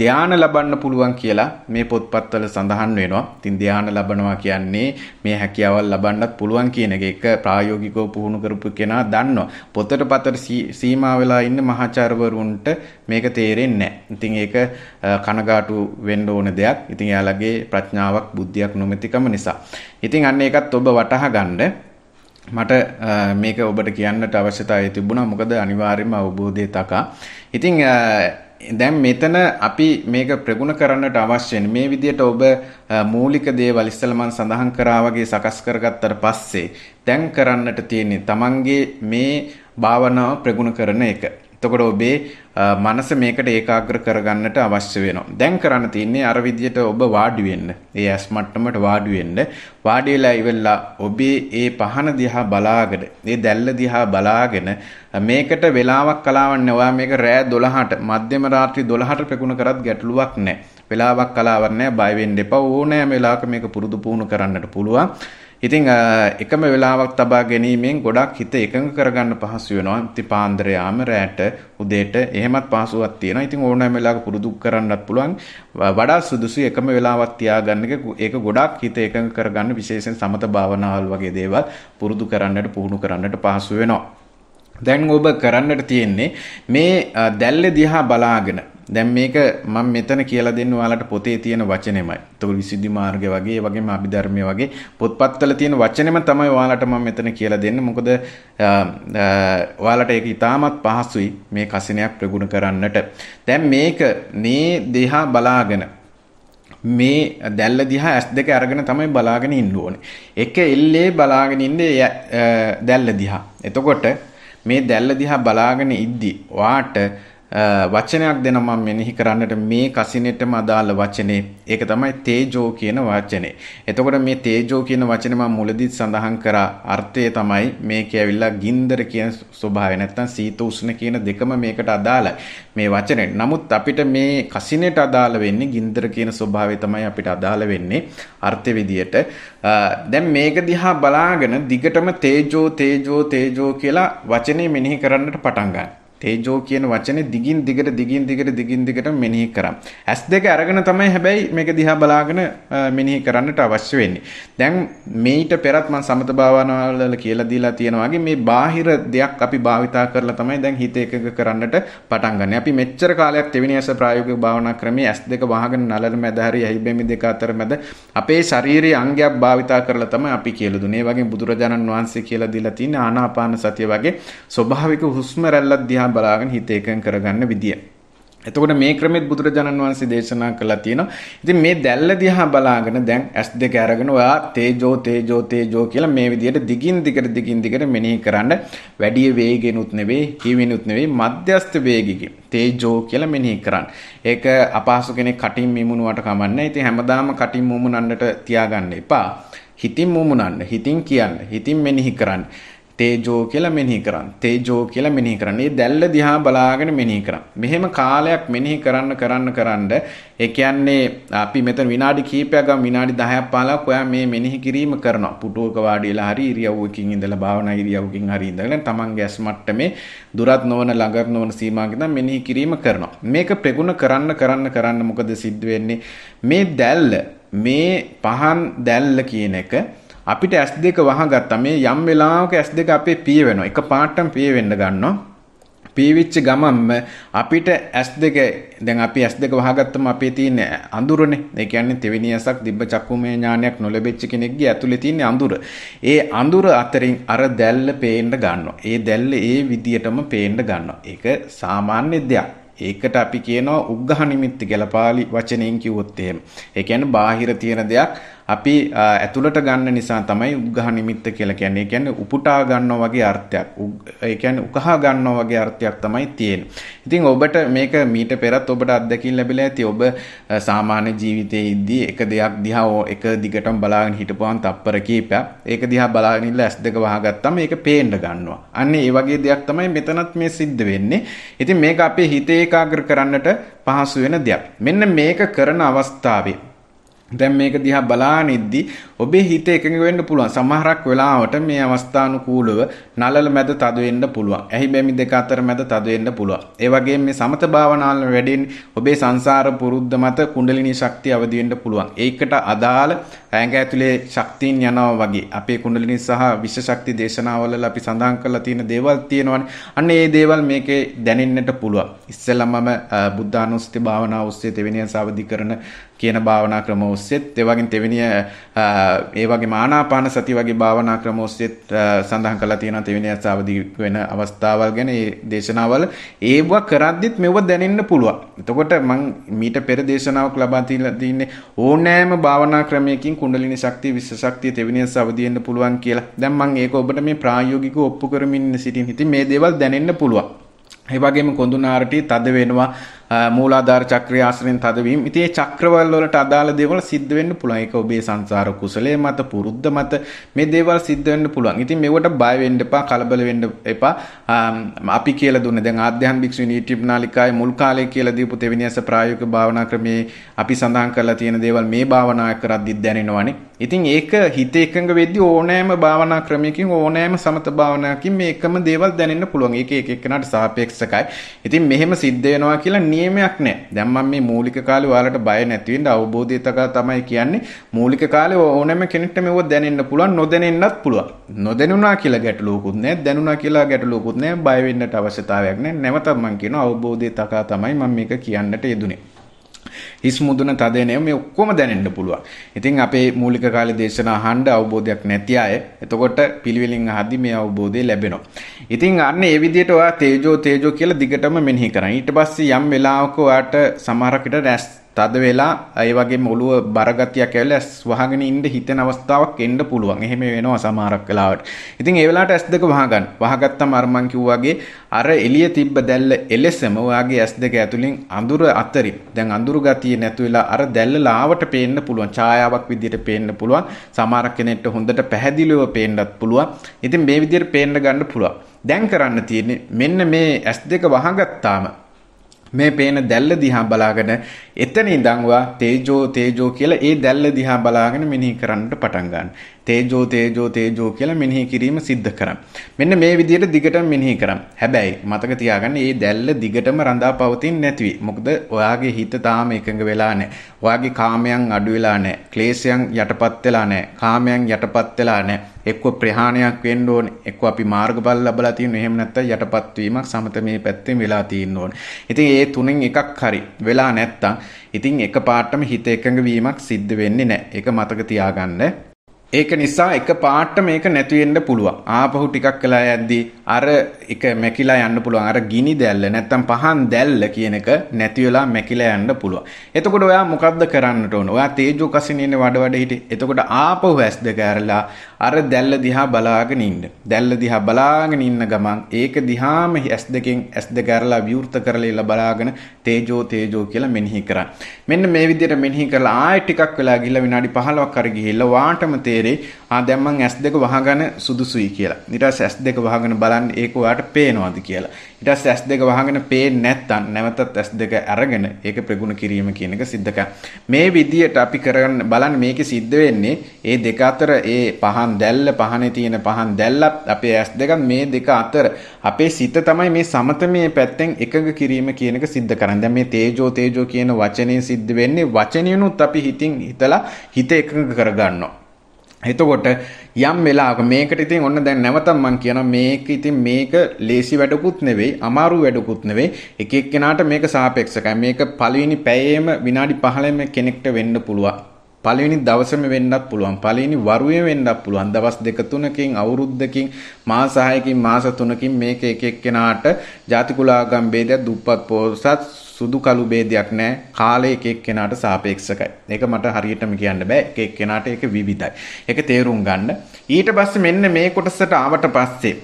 ධානය ලබන්න පුළුවන් කියලා මේ පොත්පත්වල සඳහන් වෙනවා. ඉතින් ධානය ලබනවා කියන්නේ මේ හැකියාවල් ලබන්නත් පුළුවන් කියන එක ඒක ප්‍රායෝගිකව පුහුණු කරපු කෙනා දන්නවා. පොතට පතට සීමා වෙලා ඉන්න මහාචාර්යවරුන්ට මේක තේරෙන්නේ නැහැ. ඉතින් ඒක කනගාටු වෙන්න ඕන දෙයක්. ඉතින් එයාලගේ ප්‍රඥාවක් බුද්ධියක් නොමැතිකම නිසා. ඉතින් අන්න ඒකත් ඔබ වටහා ගන්න. මට මේක ඔබට කියන්නට අවශ්‍යතාවය තිබුණා. මොකද අනිවාර්යයෙන්ම අවබෝධය තකා. ඉතින් දැන් මෙතන අපි මේක ප්‍රගුණ කරන්නට අවශ්‍ය මේ විදිහට ඔබ මූලික දේවල් ඉස්සෙල්ලා මම සඳහන් කරා වගේ සකස් කරගත්තට පස්සේ දැන් කරන්නට තියෙන්නේ Tamange මේ භාවනාව ප්‍රගුණ කරන එක. එතකොට ඔබේ මනස මේකට ඒකාග්‍ර කරගන්නට අවශ්‍ය වෙනවා. දැන් කරන්න තියෙන්නේ අර විදියට ඔබ වාඩි වෙන්න. ඒ ඇස් මට්ටමට වාඩි වෙන්න. වාඩි වෙලා ඉවරලා ඔබේ ඒ පහන දිහා බලාගෙන, ඒ දැල්ල දිහා බලාගෙන මේකට වෙලාවක් කලාවන්න ඔයා මේක රෑ 12ට මධ්‍යම රාත්‍රී 12ට පෙකුණ කරත් ගැටලුවක් නැහැ. වෙලාවක් කලාවක් නැහැ. බය වෙන්න එපා. ඕනෑම වෙලාවක මේක පුරුදු පුහුණු කරන්නට පුළුවන්. ඉතින් එකම වෙලාවක් තබා ගැනීමෙන් ගොඩක් හිත එකඟ කරගන්න පහසු වෙනවා. ඉතින් පාන්දර යාම රැට උදේට එහෙමත් පහසුවක් තියෙනවා. ඉතින් ඕනෑම වෙලාවක පුරුදු කරන්නත් පුළුවන්. වඩා සුදුසුයි එකම වෙලාවක් තියාගන්න එක. ඒක ගොඩක් හිත එකඟ කරගන්න විශේෂයෙන් සමත භාවනාවල් වගේ දේවල් පුරුදු කරන්නට පුහුණු කරන්නට පහසු වෙනවා. දැන් ඔබ කරන්නට තියෙන්නේ මේ දැල්ල දිහා බලාගෙන දැන් මේක මම මෙතන කියලා දෙන්න ඔයාලට පොතේ තියෙන වචනෙමයි. ඒතකොට විසුද්ධි මාර්ගය වගේ, ඒ වගේම අභිධර්මය වගේ පොත්පත්වල තියෙන වචනෙම තමයි ඔයාලට මම මෙතන කියලා දෙන්නේ. මොකද ඔයාලට ඒක ඉතාමත් පහසුයි මේ කසිනයක් ප්‍රගුණ කරන්නට. දැන් මේක මේ දෙහා බලාගෙන මේ දැල්ල දිහා ඇස් දෙක අරගෙන තමයි බලාගෙන ඉන්න ඕනේ. එක එල්ලේ බලාගෙන ඉන්නේ දැල්ල දිහා. එතකොට මේ දැල්ල දිහා බලාගෙන ඉද්දි ඔයාට වචනයක් දෙන මම මෙනෙහි කරන්නට මේ කසිනෙටම අදාළ වචනේ ඒක තමයි තේජෝ කියන වචනේ. එතකොට මේ තේජෝ කියන වචනේ මම මුලදී සඳහන් කරා අර්ථය තමයි මේකේ ඇවිල්ලා ගින්දර කියන ස්වභාවය නැත්තම් සීතු උෂ්ණ කියන දෙකම මේකට අදාළයි. මේ වචනේ. නමුත් අපිට මේ කසිනෙට අදාළ වෙන්නේ ගින්දර කියන ස්වභාවය තමයි අපිට අදාළ වෙන්නේ අර්ථ විදියට. දැන් මේක දිහා බලාගෙන දිගටම තේජෝ තේජෝ තේජෝ කියලා වචනේ මෙනෙහි කරන්නට පටන් ගන්නවා. තේජෝ කියන වචනේ දිගින් දිගට දිගින් දිගට දිගින් දිගට මෙනෙහි කරා. ඇස් දෙක අරගෙන තමයි හැබැයි මේක දිහා බලාගෙන මෙනෙහි කරන්නට අවශ්‍ය වෙන්නේ. දැන් මේිට පෙරත් මම සමත භාවනාවල කියලා දීලා තියෙනවා මේ බාහිර දෙයක් අපි භාවිතා කරලා තමයි දැන් හිත එකඟ කරන්නට පටන් ගන්න. අපි මෙච්චර කාලයක් තෙවෙනි ඇස ප්‍රායෝගික භාවනා ක්‍රමයේ ඇස් දෙක වහගෙන නළල මැද හරි ඇහිබැමි දෙක අතර මැද අපේ ශාරීරික අංගයක් භාවිතා කරලා තමයි අපි කියලා දුන්නේ. ඒ වගේ බුදුරජාණන් වහන්සේ කියලා දීලා තියෙන ආනාපාන සතිය වගේ ස්වභාවික හුස්ම රැල්ලක් දිහා දිහා බලාගෙන හිත එකඟ කරගන්න විදිය. එතකොට මේ ක්‍රමෙත් බුදුරජාණන් වහන්සේ දේශනා කළා තියෙනවා. ඉතින් මේ දැල්ල දිහා බලාගෙන දැන් S2 අරගෙන ඔයා තේජෝ තේජෝ තේජෝ කියලා මේ විදිහට දිගින් දිගට දිගින් දිගට මෙනෙහි කරන්න වැඩි වේගෙනුත් නෙවෙයි, හිවිනුත් නෙවෙයි, මධ්‍යස්ථ වේගිකින් තේජෝ කියලා මෙනෙහි කරන්න. ඒක අපහසු කෙනෙක් කටින් මිමුණුවට කමන්නේ. ඉතින් හැමදාම කටින් මුමුණන්නට තියාගන්න එපා. හිතින් මුමුණන්න, හිතින් කියන්න, හිතින් මෙනෙහි කරන්න. තේජෝ කියලා මෙනෙහි කරන්න. තේජෝ කියලා මෙනෙහි කරන්න. මේ දැල්ල දිහා බලාගෙන මෙනෙහි කරන්න. මෙහෙම කාලයක් මෙනෙහි කරන්න කරන්න කරන්න ඒ කියන්නේ අපි මෙතන විනාඩි කීපයක් ගම් විනාඩි 10ක් 15ක් ඔයා මේ මෙනෙහි කිරීම කරනවා. පුටුවක වාඩිලා හරි ඉරියව්වකින් ඉඳලා භාවනා ඉරියව්වකින් හරි ඉඳලා තමන්ගේ ඇස් මට්ටමේ දුරත් නොවන ළඟත් නොවන සීමාවක ඉඳන් මෙනෙහි කිරීම කරනවා. මේක ප්‍රගුණ කරන්න කරන්න කරන්න මොකද සිද්ධ වෙන්නේ? මේ දැල්ල මේ පහන් දැල්ල කියන එක අපිට S2 වහගත්තා. මේ යම් වෙලාවක S2 අපේ පිය වෙනවා. එක පාටම පිය වෙන්න ගන්නවා. පියවිච්ච ගමන්ම අපිට S2 දැන් අපි S2 වහගත්තම අපේ තියෙන අඳුරනේ. ඒ කියන්නේ තෙවිනියසක් දිබ්බ චක්කුමය ඥානයක් නොලැබෙච්ච කෙනෙක්ගේ ඇතුලේ තියෙන අඳුර. ඒ අඳුර අතරින් අර දැල්ල පේන්න ගන්නවා. ඒ දැල්ල ඒ විදියටම පේන්න ගන්නවා. ඒක සාමාන්‍ය දෙයක්. ඒකට අපි කියනවා උග්ඝහ නිමිත්ත කියලා පාලි වචනයෙන් කිව්වොත් එහෙම. ඒ කියන්නේ බාහිර තියෙන දෙයක් අපි ඇතුළට ගන්න නිසා තමයි උග්ඝහ නිමිත්ත කියලා කියන්නේ. ඒ කියන්නේ උපුටා ගන්නවා වගේ අර්ථයක්. ඒ කියන්නේ උකහා ගන්නවා වගේ අර්ථයක් තමයි තියෙන්නේ. ඉතින් ඔබට මේක මීට පෙරත් ඔබට අත්දැකීම් ලැබිලා ඇති. ඔබ සාමාන්‍ය ජීවිතයේ ඉද්දී එක දෙයක් දිහා එක දිගටම බලාගෙන හිටපුවාන් තප්පර කීපයක් ඒක දිහා බලාගෙන ඉන්න ඇස් දෙක වහගත්තම ඒක පේන්න ගන්නවා. අන්න ඒ වගේ දෙයක් තමයි මෙතනත් මේ සිද්ධ වෙන්නේ. ඉතින් මේක අපේ හිතේ ඒකාග්‍ර කරන්නට පහසු වෙන දෙයක්. මෙන්න මේක කරන අවස්ථාවේ දැන් මේක දිහා බලානිද්දි ඔබේ හිත එකඟ වෙන්න පුළුවන්. සමහරක් වෙලාවට මේ අවස්ථානුකූලව නළල මැද තද වෙන්න පුළුවන්. ඇහි බැමි දෙක අතර මැද තද වෙන්න පුළුවන්. ඒ වගේම මේ සමත භාවනාවල වැඩින් ඔබේ සංසාර පුරුද්ද මත කුණ්ඩලිනී ශක්තිය අවදි වෙන්න පුළුවන්. ඒකට අදාළ ඇඟ ඇතුලේ ශක්තියන් යනවා වගේ අපේ කුණ්ඩලිනී සහ විශේෂ ශක්ති දේශනාවල අපි සඳහන් කරලා තියෙන දේවල් තියෙනවානේ. අන්න ඒ දේවල් මේකේ දැනෙන්නට පුළුවන්. ඉස්සෙල්ලාම මම බුද්ධානුස්ති භාවනාව ඔස්සේ දෙවෙනියන් සාවධි කරන කියන භාවනා ක්‍රම ඔස්සේත් ඒ වගේම තෙවෙනි ඒ වගේම ආනාපාන සති වගේ භාවනා ක්‍රම ඔස්සේත් සඳහන් කරලා තියෙනවා තෙවෙනි අවදි වෙන අවස්ථාවල් ගැන මේ දේශනාවල ඒව කරද්දිත් මෙව දැනෙන්න පුළුවන්. එතකොට මම මීට පෙර දේශනාවක් ලබා තින්නේ ඕනෑම භාවනා ක්‍රමයකින් කුණ්ඩලිනී ශක්තිය විශ්ව ශක්තිය තෙවෙනි අවදි වෙන්න පුළුවන් කියලා. දැන් මම ඒක ඔබට මේ ප්‍රායෝගිකව ඔප්පු කරමින් සිටින්. ඉතින් මේ දේවල් දැනෙන්න පුළුවන්. ඒ වගේම කොඳුනාරටි තද වෙනවා මූලාධාර චක්‍රය ආශ්‍රයෙන් තදවීම. ඉතින් මේ චක්‍රවල වලට අදාළ දේවල් සිද්ධ වෙන්න පුළුවන්. ඒක ඔබේ සංසාර කුසලයේ මත පුරුද්ද මත මේ දේවල් සිද්ධ වෙන්න පුළුවන්. ඉතින් මේවට බය වෙන්න එපා, කලබල වෙන්න එපා. අපි කියලා දුන්නේ දැන් ආධ්‍යාත්මික භික්ෂුන් YouTube නාලිකාවේ මුල් කාලේ කියලා දීපු තෙවිනියස ප්‍රායෝගික භාවනා ක්‍රමයේ අපි සඳහන් කරලා තියෙන දේවල් මේ භාවනා කරද්දි දැනෙනවනේ. ඉතින් ඒක හිත එකඟ වෙද්දී ඕනෑම භාවනා ක්‍රමයකින් ඕනෑම සමත භාවනාවකින් මේ එකම දේවල් දැනෙන්න පුළුවන්. ඒක එක එකනට සාපේක්ෂකයි. ඉතින් මෙහෙම සිද්ධ වෙනවා කියලා නියමයක් නැහැ. දැන් මම මේ මූලික කාලේ ඔයාලට බය නැති වෙන්න අවබෝධය තකා තමයි කියන්නේ. මූලික කාලේ ඕනෑම කෙනෙක්ට මේව දැනෙන්න පුළුවන්, නොදැනෙන්නත් පුළුවන්. නොදැනුණා කියලා ගැටලුවකුත් නැහැ, දැනුණා කියලා ගැටලුවකුත් නැහැ. බය වෙන්නට අවශ්‍යතාවයක් නැහැ. නැවතත් මම කියනවා අවබෝධය තකා තමයි මම මේක කියන්නට යෙදුනේ. හිස් මුදුන තද එනේ මේ ඔක්කොම දැනෙන්න පුළුවන්. ඉතින් අපේ මූලික කාලේ දේශනා අහන්න අවබෝධයක් නැති අය එතකොට පිළිවෙලින් අහද්දි මේ අවබෝධය ලැබෙනවා. ඉතින් අන්න ඒ විදිහට ඔයා තේජෝ තේජෝ කියලා දිගටම මෙනෙහි කරන්. ඊට පස්සේ යම් වෙලාවක ඔයාට සමහරකට රැස් තද වෙලා ඒ වගේ ඔලුව බරගතියක් ඇවිල්ලා ඇස් වහගෙන ඉන්න හිතෙන අවස්ථාවක් එන්න පුළුවන්. එහෙම වෙනවා සමහරක් වෙලාවට. ඉතින් ඒ වෙලාවට ඇස් දෙක වහගන්න. වහගත්තම අර මං කිව්වාගේ අර එළිය තිබ්බ දැල්ල එලෙසම ඔයාගේ ඇස් දෙක ඇතුලින් අඳුර අතරින් දැන් අඳුරු ගතිය නැතු වෙලා අර දැල්ල ලාවට පේන්න පුළුවන්. ඡායාවක් විදියට පේන්න පුළුවන්. සමහර කෙනෙක්ට හොඳට පැහැදිලිව පේන්නත් පුළුවන්. ඉතින් මේ විදියට පේන්න ගන්න පුළුවන්. දැන් කරන්න තියෙන්නේ මෙන්න මේ ඇස් දෙක වහගත්තාම මේ පේන දැල්ල දිහා බලාගෙන එතන ඉඳන්වා තේජෝ තේජෝ කියලා ඒ දැල්ල දිහා බලාගෙන මෙනෙහි කරන්නට පටන් ගන්න. තේජෝ තේජෝ තේජෝ කියලා මෙනෙහි කිරීම සිද්ධ කරන්න. මෙන්න මේ විදිහට දිගටම මෙනෙහි කරන්න. හැබැයි මතක තියාගන්න මේ දැල්ල දිගටම රඳා පවතින්නේ නැතිවි. මොකද ඔයාගේ හිත තාම එකඟ වෙලා නැහැ. ඔයාගේ කාමයන් අඩු වෙලා නැහැ. ක්ලේශයන් යටපත් වෙලා නැහැ. කාමයන් යටපත් වෙලා නැහැ. එක්ව ප්‍රහාණයක් වෙන්න ඕනේ එක්ව අපි මාර්ගඵල ලැබලා තියෙන එහෙම නැත්නම් යටපත් වීමක් සමත මේ පැත්තෙන් වෙලා තියෙන්න ඕනේ. ඉතින් ඒ තුනෙන් එකක් හරි වෙලා නැත්තම් ඉතින් එකපාරටම හිත එකඟ වීමක් සිද්ධ වෙන්නේ නැහැ. ඒක මතක තියාගන්න. ඒක නිසා එක පාට මේක නැති වෙන්න පුළුවන්. ආපහු ටිකක් කළා යද්දී අර එක මැකිලා යන්න පුළුවන්. අර ගිනි දැල්ල නැත්තම් පහන් දැල්ල කියන එක නැති වෙලා මැකිලා යන්න පුළුවන්. එතකොට ඔයා මොකද්ද කරන්නට ඕන? ඔයා තේජෝ කසින ඉන්නේ වඩ වඩ හිටි. එතකොට ආපහු ඇස් දෙක ඇරලා අර දැල්ල දිහා බලාගෙන ඉන්න. දැල්ල දිහා බලාගෙන ඉන්න ගමන් ඒක දිහාම ඇස් දෙකෙන් ඇස් දෙක ඇරලා විවෘත කරලා බලාගෙන තේජෝ තේජෝ කියලා මෙනෙහි කරන්න. මෙන්න මේ විදිහට මෙනෙහි කරලා ආයෙ ටිකක් වෙලා ගිහිල්ලා විනාඩි 15ක් කර ගිහිල්ලා වාටම තේ තේරෙයි. ආ දැන් මං S2 වහගෙන සුදුසුයි කියලා. ඊට පස්සේ S2 වහගෙන බලන්න ඒක ඔයාට පේනවද කියලා. ඊට පස්සේ S2 වහගෙන පේන්නේ නැත්නම් නැවතත් S2 අරගෙන ඒක ප්‍රගුණ කිරීම කියන එක සිද්ධ කරන්න. මේ විදියට අපි කරගන්න බලන්න මේකේ සිද්ධ වෙන්නේ ඒ දෙක අතර ඒ පහන් දැල්ල පහනේ තියෙන පහන් දැල්ලත් අපේ S2 මේ දෙක අතර අපේ සිත තමයි මේ සමතමේ පැත්තෙන් එකඟ කිරීම කියන එක සිද්ධ කරන්නේ. දැන් මේ තේජෝ තේජෝ කියන වචනේ සිද්ධ වෙන්නේ වචනිනුත් අපි හිතින් හිතලා හිත එකඟ කරගන්නවා. එතකොට යම් වෙලාවක මේකට ඉතින් ඔන්න දැන් නැවතත් මම කියනවා මේක ඉතින් මේක ලේසි වැඩකුත් නෙවෙයි අමාරු වැඩකුත් නෙවෙයි එක එක්කෙනාට මේක සාපේක්ෂකයි මේක පළවෙනි පැයේම විනාඩි 15ම කෙනෙක්ට වෙන්න පුළුවන් පළවෙනි දවසේම වෙන්නත් පුළුවන් පළවෙනි වරුවේ වෙන්නත් පුළුවන් දවස් දෙක තුනකින් අවුරුද්දකින් මාස 6කින් මාස 3කින් මේක එක එක්කෙනාට ජාතිකුලාගම් ભેදයක් දුප්පත් පොහොසත් සුදු කළු ભેදයක් නැහැ. කාලය එක එක්කෙනාට සාපේක්ෂකයි. ඒක මට හරියටම කියන්න බෑ. එක එක්කෙනාට ඒක විවිධයි. ඒක තේරුම් ගන්න. ඊට පස්සේ මෙන්න මේ කොටසට ආවට පස්සේ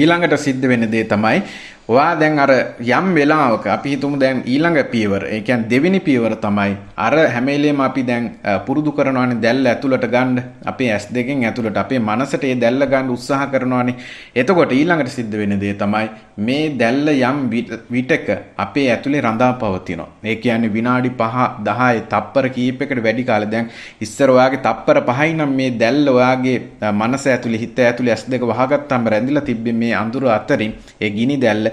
ඊළඟට සිද්ධ වෙන දේ තමයි ඔයා දැන් අර යම් වෙලාවක අපි හිතමු දැන් ඊළඟ පියවර ඒ කියන්නේ දෙවෙනි පියවර තමයි අර හැම වෙලේම අපි දැන් පුරුදු කරනවානේ දැල්ල ඇතුළට ගන්න අපේ ඇස් දෙකෙන් ඇතුළට අපේ මනසට ඒ දැල්ල ගන්න උත්සාහ කරනවානේ එතකොට ඊළඟට සිද්ධ වෙන දේ තමයි මේ දැල්ල යම් විටක අපේ ඇතුලේ රඳා පවතිනවා ඒ කියන්නේ විනාඩි 5 10 තප්පර කීපයකට වැඩි කාලයක් දැන් ඉස්සර ඔයාගේ තප්පර 5යි නම් මේ දැල්ල ඔයාගේ මනස ඇතුලේ හිත ඇතුලේ ඇස් දෙක වහගත්තාම රැඳිලා තිබ්බේ මේ අඳුර අතරින් ඒ ගිනි දැල්ල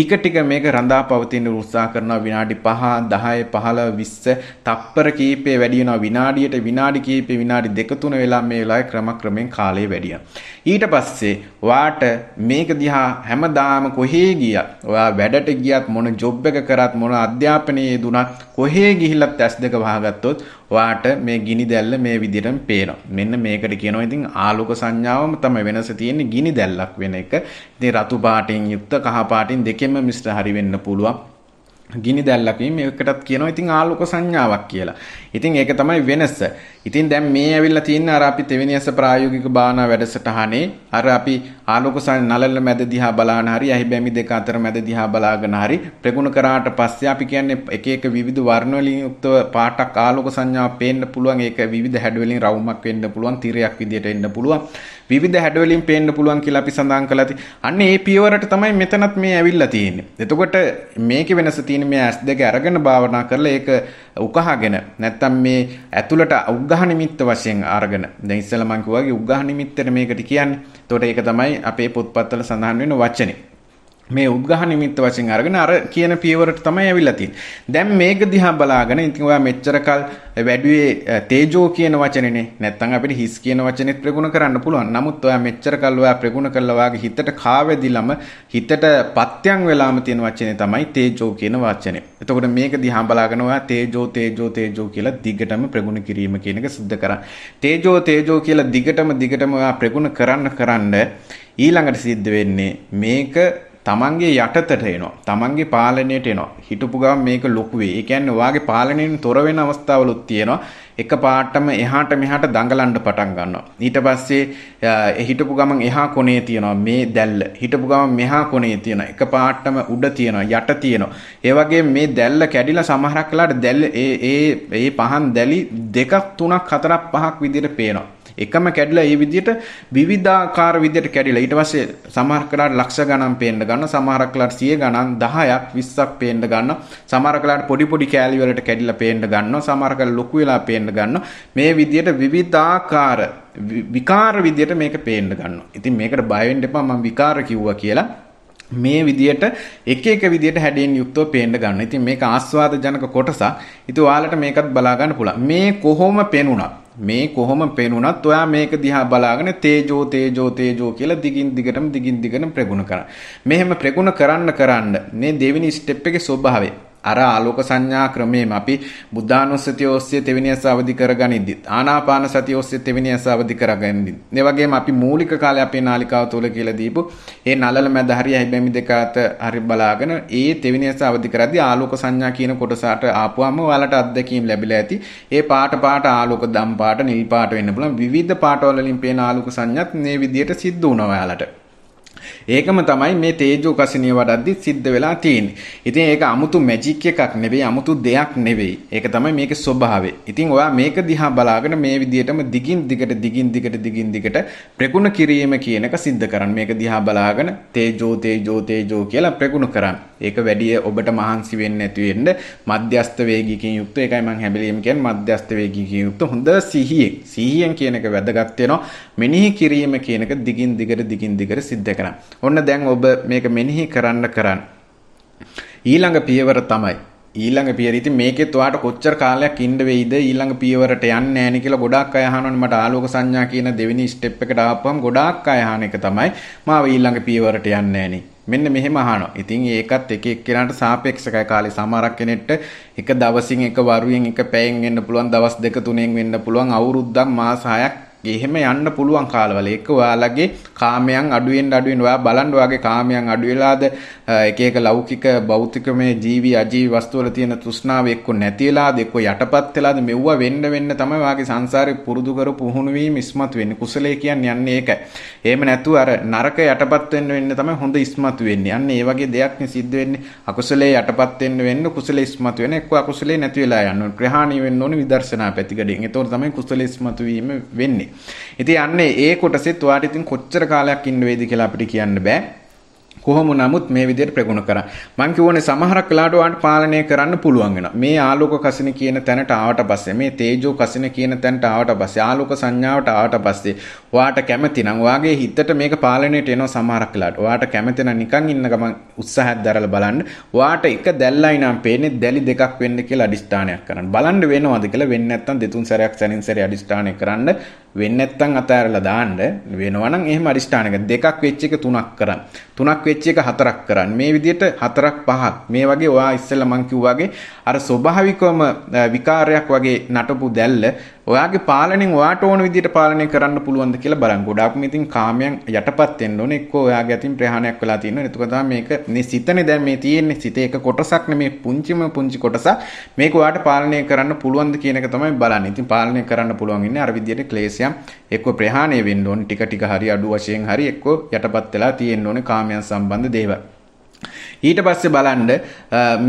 ටික ටික මේක රඳා පවතින්න උත්සාහ කරනවා විනාඩි 5 10 15 20 තප්පර කීපේ වැඩි වෙනවා විනාඩියට විනාඩි කීපේ විනාඩි දෙක තුන වෙලා මේ වෙලාවේ ක්‍රමක්‍රමයෙන් කාලය වැඩි ඊට පස්සේ වාට මේක දිහා හැමදාම කොහේ ගියත් ඔයා වැඩට ගියත් මොන ජොබ් එක කරත් මොන අධ්‍යාපනයේ දුනත් කොහේ ගිහිල්ලත් ඇස් දෙක වහගත්තොත් වාට මේ ගිනි දැල්ල මේ විදිහටම පේනවා. මෙන්න මේකට කියනවා ඉතින් ආලෝක සංඥාවම තමයි වෙනස තියෙන්නේ ගිනි දැල්ලක් වෙන එක. ඉතින් රතු පාටින් යුක්ත කහ පාටින් දෙකෙන් කෙලින්ම මිශ්‍ර හරි වෙන්න පුළුවන්. ගිනි දැල්ලකින් මේකටත් කියනවා ඉතින් ආලෝක සංඥාවක් කියලා. ඉතින් ඒක තමයි වෙනස. ඉතින් දැන් මේ ඇවිල්ලා තියෙන අර අපි තෙවෙනියස ප්‍රායෝගික භාවනා වැඩසටහනේ අර අපි ආලෝක නලල මැද දිහා බලාන හරි ඇහි බැමි දෙක අතර මැද දිහා බලාගෙන හරි ප්‍රගුණ කරාට පස්සේ අපි කියන්නේ එක එක විවිධ වර්ණ වලින් යුක්තව පාටක් ආලෝක සංඥාවක් පේන්න පුළුවන්. ඒක විවිධ හැඩ වලින් රවුමක් වෙන්න පුළුවන්, තිරයක් විදියට එන්න පුළුවන්. විවිධ හැඩවලින් පේන්න පුළුවන් කියලා අපි සඳහන් කළා ති. අන්න ඒ පියවරට තමයි මෙතනත් මේ ඇවිල්ලා තියෙන්නේ. එතකොට මේකේ වෙනස තියෙන්නේ මේ S2 අරගෙන භාවනා කරලා ඒක උකහාගෙන නැත්තම් මේ ඇතුළට උග්ඝහ නිමිත්ත වශයෙන් අරගෙන. දැන් ඉස්සෙල්ලා මම කිව්වා වගේ උග්ඝහ නිමිත්තට මේකට කියන්නේ. එතකොට ඒක තමයි අපේ පොත්පත්වල සඳහන් වෙන වචනේ. මේ උද්ඝහ නිමිත්ත වශයෙන් අරගෙන අර කියන පියවරට තමයි ඇවිල්ලා තියෙන්නේ. දැන් මේක දිහා බලාගෙන ඉතින් ඔයා මෙච්චරකල් වැඩිවේ තේජෝ කියන වචනේනේ. නැත්තම් අපිට හිස් කියන වචනේත් ප්‍රගුණ කරන්න පුළුවන්. නමුත් ඔයා මෙච්චරකල් ඔයා ප්‍රගුණ කළා වාගේ හිතට කාවැදිලම හිතට පත්‍යං වෙලාම තියෙන වචනේ තමයි තේජෝ කියන වචනේ. එතකොට මේක දිහා බලාගෙන ඔයා තේජෝ තේජෝ තේජෝ කියලා දිගටම ප්‍රගුණ කිරීම කියන එක සිද්ධ කරා. තේජෝ තේජෝ කියලා දිගටම දිගටම ඔයා ප්‍රගුණ කරන්න කරන්න ඊළඟට සිද්ධ වෙන්නේ මේක තමන්ගේ යටතට එනවා. තමන්ගේ පාලනයට එනවා. හිටපු ගමන් මේක ලොකු වෙයි. ඒ කියන්නේ ඔයාගේ පාලනයෙන් තොර වෙන අවස්ථාවලුත් තියෙනවා. එක පාටම එහාට මෙහාට දඟලන්න පටන් ගන්නවා. ඊට පස්සේ හිටපු ගමන් එහා කොනේ තියෙනවා මේ දැල්ල. හිටපු ගමන් මෙහා කොනේ තියෙනවා. එක පාටම උඩ තියෙනවා, යට තියෙනවා. ඒ වගේ මේ දැල්ල කැඩිලා සමහරක් වෙලාට දැල්ල ඒ ඒ ඒ පහන් දැලි දෙකක් තුනක් හතරක් පහක් විදිහට පේනවා. එකම කැඩිලා මේ විදිහට විවිධාකාර විදිහට කැඩිලා ඊට පස්සේ සමහර කලාට ලක්ෂ ගණන් පේන්න ගන්න සමහර කලාට 100 ගණන් 10ක් 20ක් පේන්න ගන්න සමහර කලාට පොඩි පොඩි කෑලි වලට කැඩිලා පේන්න ගන්නවා සමහර කලාට ලොකු වෙලා පේන්න ගන්නවා මේ විදිහට විවිධාකාර විකාර විදිහට මේක පේන්න ගන්නවා ඉතින් මේකට බය වෙන්න එපා මම විකාර කිව්වා කියලා මේ විදියට එක එක විදියට හැඩයෙන් යුක්තව පේන්න ගන්න. ඉතින් මේක ආස්වාද ජනක කොටසක්. ඉතින් ඔයාලට මේකත් බලා ගන්න පුළුවන්. මේ කොහොම පෙනුණා මේ කොහොම පේනුණත් ඔයා මේක දිහා බලාගෙන තේජෝ තේජෝ තේජෝ කියලා දිගින් දිගටම දිගින් දිගටම ප්‍රගුණ කරන්න. මෙහෙම ප්‍රගුණ කරන්න කරන්න මේ දෙවෙනි ස්ටෙප් එකේ ස්වභාවය අර ආලෝක සංඥා ක්‍රමයෙන් අපි බුද්ධානුස්සතිය ඔස්සේ තෙවෙනි අස අවදි කරගනිද්දි ආනාපාන සතිය ඔස්සේ තෙවෙනි අස අවදි කරගනිද්දි ඒ වගේම අපි මූලික කාලේ අපේ නාලිකාව තුල කියලා දීපු ඒ නලල මැද හරිය හැබැයි දෙක අත හරි බලාගෙන ඒ තෙවෙනි අස අවදි කරද්දී ආලෝක සංඥා කියන කොටසට ආපුවම ඔයාලට අත්දැකීම් ලැබිලා ඇති ඒ පාට පාට ආලෝක දම් පාට නිල් පාට වෙන්න පුළුවන් විවිධ පාටවල වලින් පේන ආලෝක සංඥාත් මේ විදියට සිද්ධ වුණා ඔයාලට ඒකම තමයි මේ තේජෝ කසිනිය වඩද්දි සිද්ධ වෙලා තියෙන්නේ. ඉතින් ඒක 아무තු මැජික් එකක් නෙවෙයි, 아무තු දෙයක් නෙවෙයි. ඒක තමයි මේකේ ස්වභාවය. ඉතින් ඔයා මේක දිහා බලාගෙන මේ විදිහටම දිගින් දිගට දිගින් දිගට දිගින් දිගට ප්‍රගුණ කිරීම කියන එක සිද්ධ කරන්න. මේක දිහා බලාගෙන තේජෝ තේජෝ තේජෝ කියලා ප්‍රගුණ කරන්න. ඒක වැඩිය ඔබට මහන්සි වෙන්න ඇතිවෙන්න මධ්‍යස්ත වේගකින් යුක්ත එකයි මං හැබලීම කියන් මධ්‍යස්ත වේගකින් යුක්ත හොඳ සිහියෙන් සිහියෙන් කියන එක වැදගත් වෙනවා මෙනෙහි කිරීම කියන එක දිගින් දිගට දිගින් දිගට සිද්ධ කරන්න ඔන්න දැන් ඔබ මේක මෙනෙහි කරන්න කරන්න ඊළඟ පියවර තමයි ඊළඟ පියවර ඉතින් මේකෙත් ඔයාට කොච්චර කාලයක් ඉන්න වෙයිද ඊළඟ පියවරට යන්නේ නැණි කියලා ගොඩාක් අය අහනවනේ මට ආලෝක සංඥා කියන දෙවෙනි ස්ටෙප් එකට ආපුවම ගොඩාක් අය අහන එක තමයි මාව ඊළඟ පියවරට යන්නේ නැණි මෙන්න මෙහෙම අහනවා. ඉතින් ඒකත් එක එක්කෙනාට සාපේක්ෂකයි කාලේ සමහරක් කෙනෙක්ට එක දවසින් එක වරුවෙන් එක පැයෙන් වෙන්න පුළුවන් දවස් දෙක තුනෙන් වෙන්න පුළුවන් අවුරුද්දක් මාස 6ක් එහෙම යන්න පුළුවන් කාලවල ඒක ඔයාලගේ කාමයන් අඩුවෙන් අඩුවෙන් ඔයා බලන්න ඔයාගේ කාමයන් අඩු වෙලාද එක එක ලෞකික භෞතිකමය ජීවි අජීවි වස්තුවල තියෙන තෘෂ්ණාව එක්ක නැති වෙලාද එක්ක යටපත් වෙලාද මෙව්වා වෙන්න වෙන්න තමයි ඔයාගේ සංසාරේ පුරුදු කර පුහුණු වීම ඉස්මතු වෙන්නේ කුසලයේ කියන්නේ යන්නේ ඒකයි එහෙම නැතුව අර නරක යටපත් වෙන්න වෙන්න තමයි හොඳ ඉස්මතු වෙන්නේ යන්නේ ඒ වගේ දෙයක් නේ සිද්ධ වෙන්නේ අකුසලයේ යටපත් වෙන්න වෙන්න කුසලයේ ඉස්මතු වෙන එක්ක අකුසලයේ නැති වෙලා යනවා ග්‍රහණය වෙන්න ඕනේ විදර්ශනා පැතිකඩෙන් ඒතකොට තමයි කුසලයේ ඉස්මතු වීම වෙන්නේ තියෙන්නේ. ඉතින් අන්නේ ඒ කොටසෙත් ඔයාට ඉතින් කොච්චර කාලයක් ඉන්න වේද කියලා අපිට කියන්න බෑ. කොහොම නමුත් මේ විදිහට ප්‍රගුණ කරා. මං කියවනේ සමහරක් වෙලාවට ඔයාලට පාලනය කරන්න පුළුවන් වෙනවා. මේ ආලෝක කසින කියන තැනට ආවට පස්සේ මේ තේජෝ කසින කියන තැනට ආවට පස්සේ ආලෝක සංඥාවට ආවට පස්සේ ඔයාට කැමති නම් ඔයාගේ හිතට මේක පාලනයට එනවා සමහරක් වෙලාවට. ඔයාට කැමති නම් නිකන් ඉන්න ගමන් උත්සාහයක් දරලා බලන්න. ඔයාට එක දැල්ලයි නම් පේන්නේ දැලි දෙකක් වෙන්න කියලා අදිස්ථානයක් කරන්න. බලන්න වෙනවද කියලා වෙන්නේ නැත්නම් දෙතුන් සැරයක් සැනින් සැරේ අදිස්ථානය කරන්න වෙන්නේ නැත්නම් අතහැරලා දාන්න වෙනවා නම් එහෙම අරිෂ්ඨානක දෙකක් වෙච්ච එක තුනක් කරන් තුනක් වෙච්ච එක හතරක් කරන් මේ විදිහට හතරක් පහක් මේ වගේ ඔයා ඉස්සෙල්ලා මං කිව්වාගේ අර ස්වභාවිකවම විකාරයක් වගේ නටපු දැල්ල ඔයාගේ පාලනෙන් ඔයාට ඕන විදිහට පාලනය කරන්න පුළුවන්ද කියලා බලන්න. ගොඩාක්ම ඉතින් කාමයන් යටපත් වෙන්න ඕනේ. එක්කෝ ඔයාගේ අතින් ප්‍රහාණයක් වෙලා තියෙනවා. එතකොට තමයි මේක මේ සිතනේ දැන් මේ තියෙන්නේ. සිතේ එක කොටසක් නෙමේ පුංචිම පුංචි කොටසක්. මේක ඔයාට පාලනය කරන්න පුළුවන්ද කියන එක තමයි බලන්නේ. ඉතින් පාලනය කරන්න පුළුවන් ඉන්නේ අර විදිහට ක්ලේශයන් එක්කෝ ප්‍රහාණය වෙන්න ඕනේ. ටික ටික හරි අඩු වශයෙන් හරි එක්කෝ යටපත් වෙලා තියෙන්න ඕනේ කාමයන් සම්බන්ධ දේවල්. ඊට පස්සේ බලන්න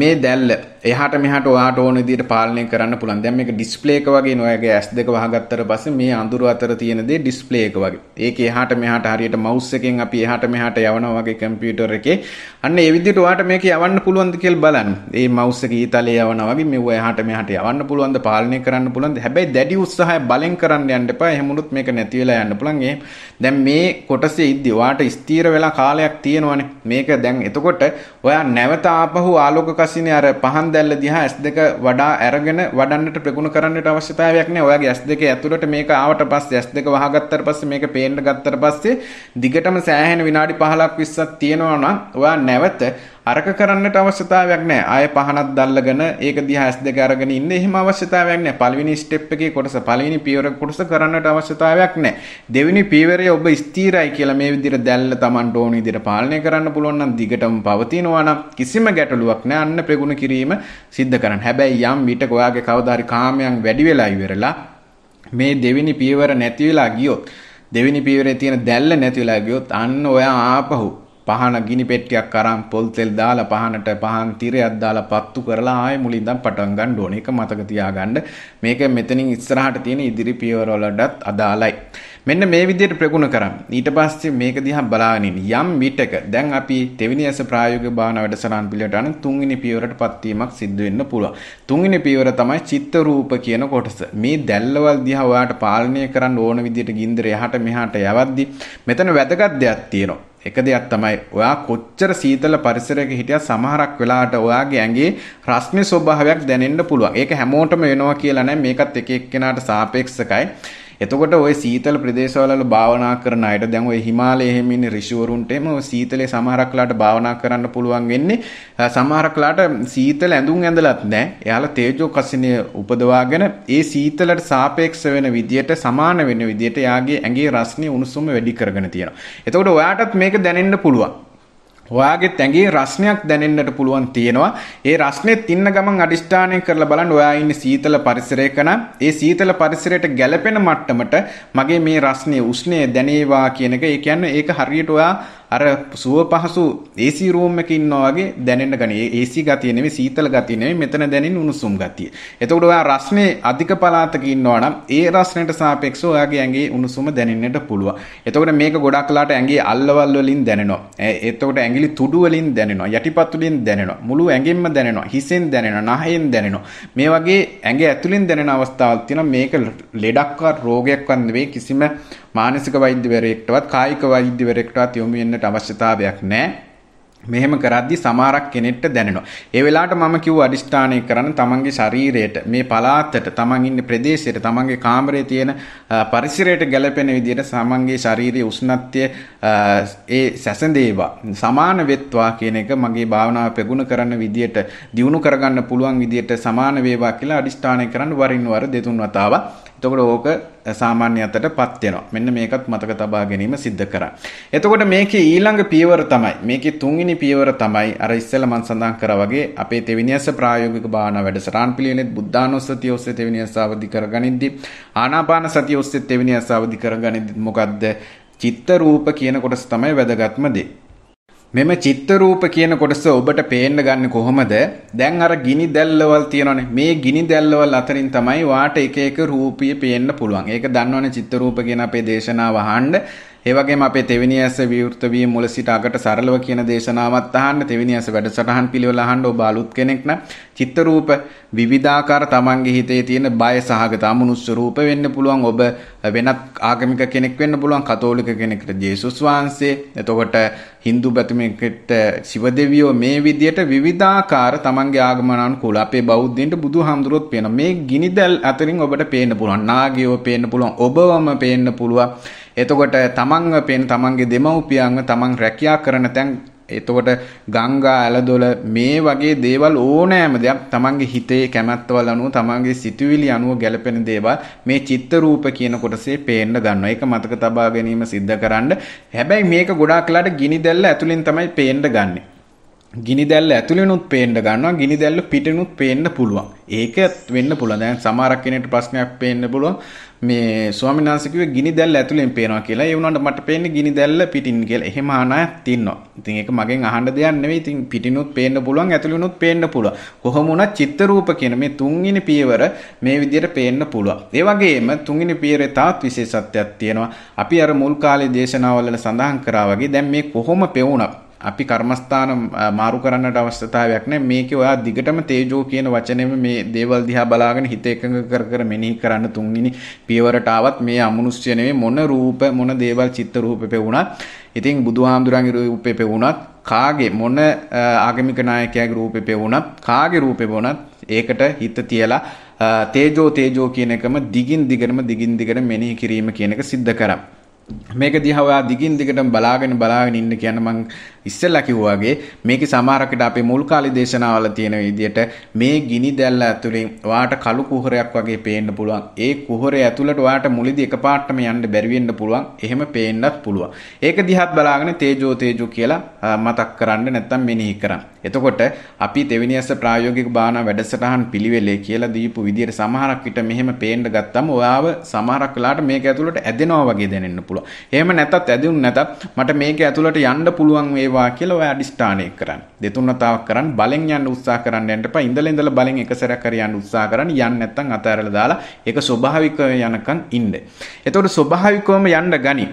මේ දැල්ල එහාට මෙහාට ඔයාට ඕන විදිහට පාලනය කරන්න පුළුවන්. දැන් මේක ඩිස්ප්ලේ එක වගේ නෝයාගේ S2 වහගත්තට පස්සේ මේ අඳුර අතර තියෙන දේ ඩිස්ප්ලේ එක වගේ. ඒක එහාට මෙහාට හරියට මවුස් එකෙන් අපි එහාට මෙහාට යවනවා වගේ කම්පියුටර් එකේ. අන්න ඒ විදිහට ඔයාට මේක යවන්න පුළුවන්ද කියලා බලන්න. මේ මවුස් එක ඊතලේ යවනවා වගේ මෙව එහාට මෙහාට යවන්න පුළුවන්ද පාලනය කරන්න පුළුවන්ද? හැබැයි දැඩි උත්සාහය බලෙන් කරන්න යන්න එපා. එහෙම වුණොත් මේක නැති වෙලා යන්න පුළුවන්. ඒ දැන් මේ කොටසේ ඉද්දි ඔයාට ස්ථීර වෙලා කාලයක් තියෙනවනේ. මේක දැන් එතකොට ඔයා නැවත ආපහු ආලෝක කසිනේ අර පහන් කන්දැල්ල දිහා S2 වඩා අරගෙන වඩන්නට ප්‍රගුණ කරන්නට අවශ්‍යතාවයක් නැහැ. ඔයාගේ S2 ඇතුළට මේක ආවට පස්සේ S2 වහගත්තට පස්සේ මේක පේන්න ගත්තට පස්සේ දිගටම සෑහෙන විනාඩි 15ක් 20ක් තියෙනවා නම් ඔයා නැවත අරක කරන්නට අවශ්‍යතාවයක් නැහැ. ආයෙ පහනක් දැල්ලගෙන ඒක දිහා S2 අරගෙන ඉන්න එහෙම අවශ්‍යතාවයක් නැහැ. පළවෙනි ස්ටෙප් එකේ කොටස පළවෙනි පියවර කොටස කරන්නට අවශ්‍යතාවයක් නැහැ. දෙවෙනි පියවරේ ඔබ ස්ථිරයි කියලා මේ විදිහට දැල්ල Tamanට ඕන විදිහට පාලනය කරන්න පුළුවන් නම් දිගටම පවතිනවා නම් කිසිම ගැටලුවක් නැහැ. අන්න ප්‍රගුණ කිරීම සිද්ධ කරන්න. හැබැයි යම් විටක ඔයාගේ කවදා හරි කාමයන් වැඩි වෙලා ඉවරලා මේ දෙවෙනි පියවර නැති වෙලා ගියොත් දෙවෙනි පියවරේ තියෙන දැල්ල නැති වෙලා ගියොත් අන්න ඔයා ආපහු පහන ගිනි පෙට්ටියක් අරන් පොල් තෙල් දාලා පහනට පහන් තිරයක් දාලා පත්තු කරලා ආයෙ මුලින්දන් පටන් ගන්න ඕනේ. ඒක මතක තියාගන්න. මේක මෙතනින් ඉස්සරහට තියෙන ඉදිරි පියවරවලටත් අදාළයි. මෙන්න මේ විදිහට ප්‍රගුණ කරන්න. ඊට පස්සේ මේක දිහා බලාගෙන ඉන්න. යම් විටක දැන් අපි තෙවෙනි ඇස ප්‍රායෝගික භාවනා වැඩසටහන් පිළිවෙලට අනුව තුන්වෙනි පියවරටපත් වීමක් සිද්ධ වෙන්න පුළුවන්. තුන්වෙනි පියවර තමයි චිත්ත රූප කියන කොටස. මේ දැල්ලවල් දිහා ඔයාට පාලනය කරන්න ඕන විදිහට ගින්දර යහට මෙහාට යවද්දි මෙතන වැදගත් දෙයක් තියෙනවා. එක දෙයක් තමයි ඔයා කොච්චර සීතල පරිසරයක හිටියත් සමහරක් වෙලාවට ඔයාගේ ඇඟේ රස්නි ස්වභාවයක් දැනෙන්න පුළුවන්. ඒක හැමෝටම වෙනවා කියලා නෑ. මේකත් එක එක්කෙනාට සාපේක්ෂකයි. එතකොට ওই සීතල ප්‍රදේශවල භාවනා කරන අයට දැන් ওই හිමාලයේ එහෙම ඉන්න ඍෂිවරුන්ට එම සීතලේ සමහරක් ලාට භාවනා කරන්න පුළුවන් වෙන්නේ සමහරක් ලාට සීතල ඇඳුම් ඇඳලත් නැහැ. එයාලා තේජෝ කසිනිය උපදවාගෙන ඒ සීතලට සාපේක්ෂ වෙන විදියට සමාන වෙන විදියට එයාගේ ඇඟේ රස්නේ උණුසුම වැඩි කරගෙන තියෙනවා. එතකොට ඔයාටත් මේක දැනෙන්න පුළුවන්. ඔයාගේ තැගේ රස්නයක් දැනෙන්න්නට පුළුවන් තියෙනවා ඒ රස්නේ තින්න ගමන් අඩිෂ්ඨානය කරලා බලන්න ඔයා ඉන්න සීතල පරිසරයකන ඒ සීතල පරිසරයට ගැලපෙන මට්ටමට මගේ මේ රස්නේ උෂ්ණය දැනේවා කියන එක ඒ කියන්නේ ඒක හරියට ඔයා අර සුව පහසු AC room එකක ඉන්නවා වගේ දැනෙන්න ගනි. AC ගතිය නෙමෙයි සීතල ගතිය නෙමෙයි මෙතන දැනෙන උණුසුම් ගතිය. එතකොට ඔයා රස්නේ අධික පළාතක ඉන්නවා නම් ඒ රස්නට සාපේක්ෂව ඔයාගේ ඇඟේ උණුසුම දැනෙන්නට පුළුවන්. එතකොට මේක ගොඩක් කලාට ඇඟේ අල්ලවල් වලින් දැනෙනවා. එතකොට ඇඟිලි තුඩු වලින් දැනෙනවා. යටිපත් වලින් දැනෙනවා. මුළු ඇඟෙන්ම දැනෙනවා. හිසෙන් දැනෙනවා. නහයෙන් දැනෙනවා. මේ වගේ ඇඟ ඇතුලින් දැනෙන අවස්ථාවක් තියෙනවා. මේක ලෙඩක්වත් රෝගයක්වත් නෙවෙයි කිසිම මානසික වෛද්‍යවරයෙක්ටවත් කායික වෛද්‍යවරයෙක්ටවත් යොමු වෙන්න කරන්නට අවශ්‍යතාවයක් නැහැ. මෙහෙම කරද්දි සමහරක් කෙනෙක්ට දැනෙනවා. ඒ වෙලාවට මම කිව්ව අදිෂ්ඨානය කරන්න තමන්ගේ ශරීරයට, මේ පළාතට, තමන් ඉන්න ප්‍රදේශයට, තමන්ගේ කාමරයේ තියෙන පරිසරයට ගැලපෙන විදිහට තමන්ගේ ශාරීරික උෂ්ණත්වය ඒ සැසඳේවා. සමාන වෙත්වා කියන එක මගේ භාවනාව පෙගුණ කරන්න විදිහට, දියුණු කරගන්න පුළුවන් විදිහට සමාන වේවා කියලා අදිෂ්ඨානය කරන්න වරින් වර දෙතුන් වතාවක් එතකොට ඕක සාමාන්‍ය අතට පත් වෙනවා. මෙන්න මේකත් මතක තබා ගැනීම සිද්ධ කරා. එතකොට මේකේ ඊළඟ පියවර තමයි මේකේ තුන්වෙනි පියවර තමයි අර ඉස්සෙල්ලා මම සඳහන් කරා වගේ අපේ තෙවිනියස ප්‍රායෝගික භාවනා වැඩසටහන් පිළිවෙලෙත් බුද්ධානුස්සතිය ඔස්සේ තෙවිනියස අවදි කරගනිද්දී ආනාපාන සතිය ඔස්සේ තෙවිනියස අවදි කරගනිද්දී මොකද්ද? චිත්ත රූප කියන කොටස තමයි වැදගත්ම දේ. මෙම චිත්තරූප කියන කොටස ඔබට පේන්න ගන්න කොහොමද දැන් අර ගිනි දැල්ලවල් තියෙනවනේ මේ ගිනි දැල්ලවල් අතරින් තමයි වාට එක එක රූපිය පේන්න පුළුවන් ඒක දන්නවනේ චිත්තරූප කියන අපේ දේශනාව අහන්න ඒ වගේම අපේ තෙවෙනි ඇස විවෘත වීම මුල සිට අගට සරලව කියන දේශනාවත් අහන්න තෙවෙනි ඇස වැඩසටහන් පිළිවෙල අහන්න ඔබ අලුත් කෙනෙක් නම් චිත්ත රූප විවිධාකාර තමන්ගේ හිතේ තියෙන බය සහගත අමනුෂ්‍ය රූප වෙන්න පුළුවන් ඔබ වෙනත් ආගමික කෙනෙක් වෙන්න පුළුවන් කතෝලික කෙනෙක්ට ජේසුස් වහන්සේ එතකොට Hindu බැතුමෙකුට ශිව දෙවියෝ මේ විදියට විවිධාකාර තමන්ගේ ආගමනානුකූල අපේ බෞද්ධයින්ට බුදුහාමුදුරුවොත් පේන මේ ගිනිදැල් අතරින් ඔබට පේන්න පුළුවන් නාගයෝ පේන්න පුළුවන් ඔබවම පේන්න පුළුවන් එතකොට තමන්ව පෙන් තමන්ගේ දෙමව්පියන්ව තමන් රැකියා කරන තැන් එතකොට ගංගා ඇලදොල මේ වගේ දේවල් ඕනෑම දෙයක් තමන්ගේ හිතේ කැමැත්තවල් අනුව තමන්ගේ සිතුවිලි අනුව ගැලපෙන දේවල් මේ චිත්ත රූප කියන කොටසේ පේන්න ගන්නවා. ඒක මතක තබා ගැනීම සිද්ධ කරන්න. හැබැයි මේක ගොඩාක් ලාට ගිනි දැල්ල ඇතුලෙන් තමයි පේන්න ගන්නේ. ගිනි දැල්ල ඇතුළෙනුත් පේන්න ගන්නවා ගිනි දැල්ල පිටිනුත් පේන්න පුළුවන්. ඒක වෙන්න පුළුවන්. දැන් සමහරක් කෙනෙක්ට ප්‍රශ්නයක් පේන්න පුළුවන්. මේ ස්වාමීන් වහන්සේ කිව්වේ ගිනි දැල්ල ඇතුළෙන් පේනවා කියලා. ඒ වුණාට මට පේන්නේ ගිනි දැල්ල පිටින් කියලා. එහෙම අනායක් තියෙනවා. ඉතින් ඒක මගෙන් අහන්න දෙයක් නෙවෙයි. ඉතින් පිටිනුත් පේන්න පුළුවන්, ඇතුළෙනුත් පේන්න පුළුවන්. කොහොම වුණත් චිත්ත රූප කියන මේ තුන්වෙනි පියවර මේ විදිහට පේන්න පුළුවන්. ඒ වගේම තුන්වෙනි පියවරේ තවත් විශේෂත්වයක් තියෙනවා. අපි අර මුල් කාලේ දේශනාවල සඳහන් කරා වගේ දැන් මේ කොහොම පෙවුණා අපි කර්මස්ථාන මාරු කරන්නට අවශ්‍යතාවයක් නැහැ. මේකේ ඔයා දිගටම තේජෝ කියන වචනේම මේ දේවල් දිහා බලාගෙන හිත එකඟ කර කර මෙනෙහි කරන්න තුන්වෙනි පියවරට ආවත් මේ අමනුෂ්‍ය නෙවෙයි මොන රූප මොන දේවල් චිත්ත රූපෙපේ වුණත් ඉතින් බුදුහාමුදුරන්ගේ රූපෙ පෙවුණත් කාගේ මොන ආගමික නායකයාගේ රූපෙ පෙවුණත් කාගේ රූපෙ වුණත් ඒකට හිත තියලා තේජෝ තේජෝ කියන එකම දිගින් දිගටම දිගින් දිගට මෙනෙහි කිරීම කියන එක සිද්ධ කරා. මේක දිහා ඔයා දිගින් දිගටම බලාගෙන බලාගෙන ඉන්න කියන මං ඉස්සෙල්ලා කිව්වා වගේ මේකේ සමහරකට අපේ මුල් කාලේ දේශනාවල තියෙන විදිහට මේ ගිනි දැල්ල ඇතුලෙන් ඔයාට කළු කුහරයක් වගේ පේන්න පුළුවන්. ඒ කුහරය ඇතුළට ඔයාට මුලදී එකපාරටම යන්න බැරි වෙන්න පුළුවන්. එහෙම පේන්නත් පුළුවන්. ඒක දිහාත් බලාගෙන තේජෝ තේජෝ කියලා මතක් කරන්න නැත්තම් මෙනෙහි කරන්න. එතකොට අපි දෙවෙනියස ප්‍රායෝගික භාවනා වැඩසටහන් පිළිවෙලේ කියලා දීපු විදිහට සමහරක් විට මෙහෙම පේන්න ගත්තම ඔයාව සමහරක් වෙලාට මේක ඇතුළට ඇදෙනවා වගේ දැනෙන්න පුළුවන්. පුළුවන්. එහෙම නැතත් ඇදුණු නැතත් මට මේක ඇතුළට යන්න පුළුවන් වේවා කියලා ඔය අදිස්ථානය කරන්න. දෙතුන් වතාවක් කරන් බලෙන් යන්න උත්සාහ කරන්න යන්න එපා. ඉඳලා ඉඳලා බලෙන් එක සැරයක් හරි යන්න උත්සාහ කරන්න. යන්න නැත්නම් අතහැරලා දාලා ඒක ස්වභාවිකව යනකම් ඉන්න. එතකොට ස්වභාවිකවම යන්න ගනි.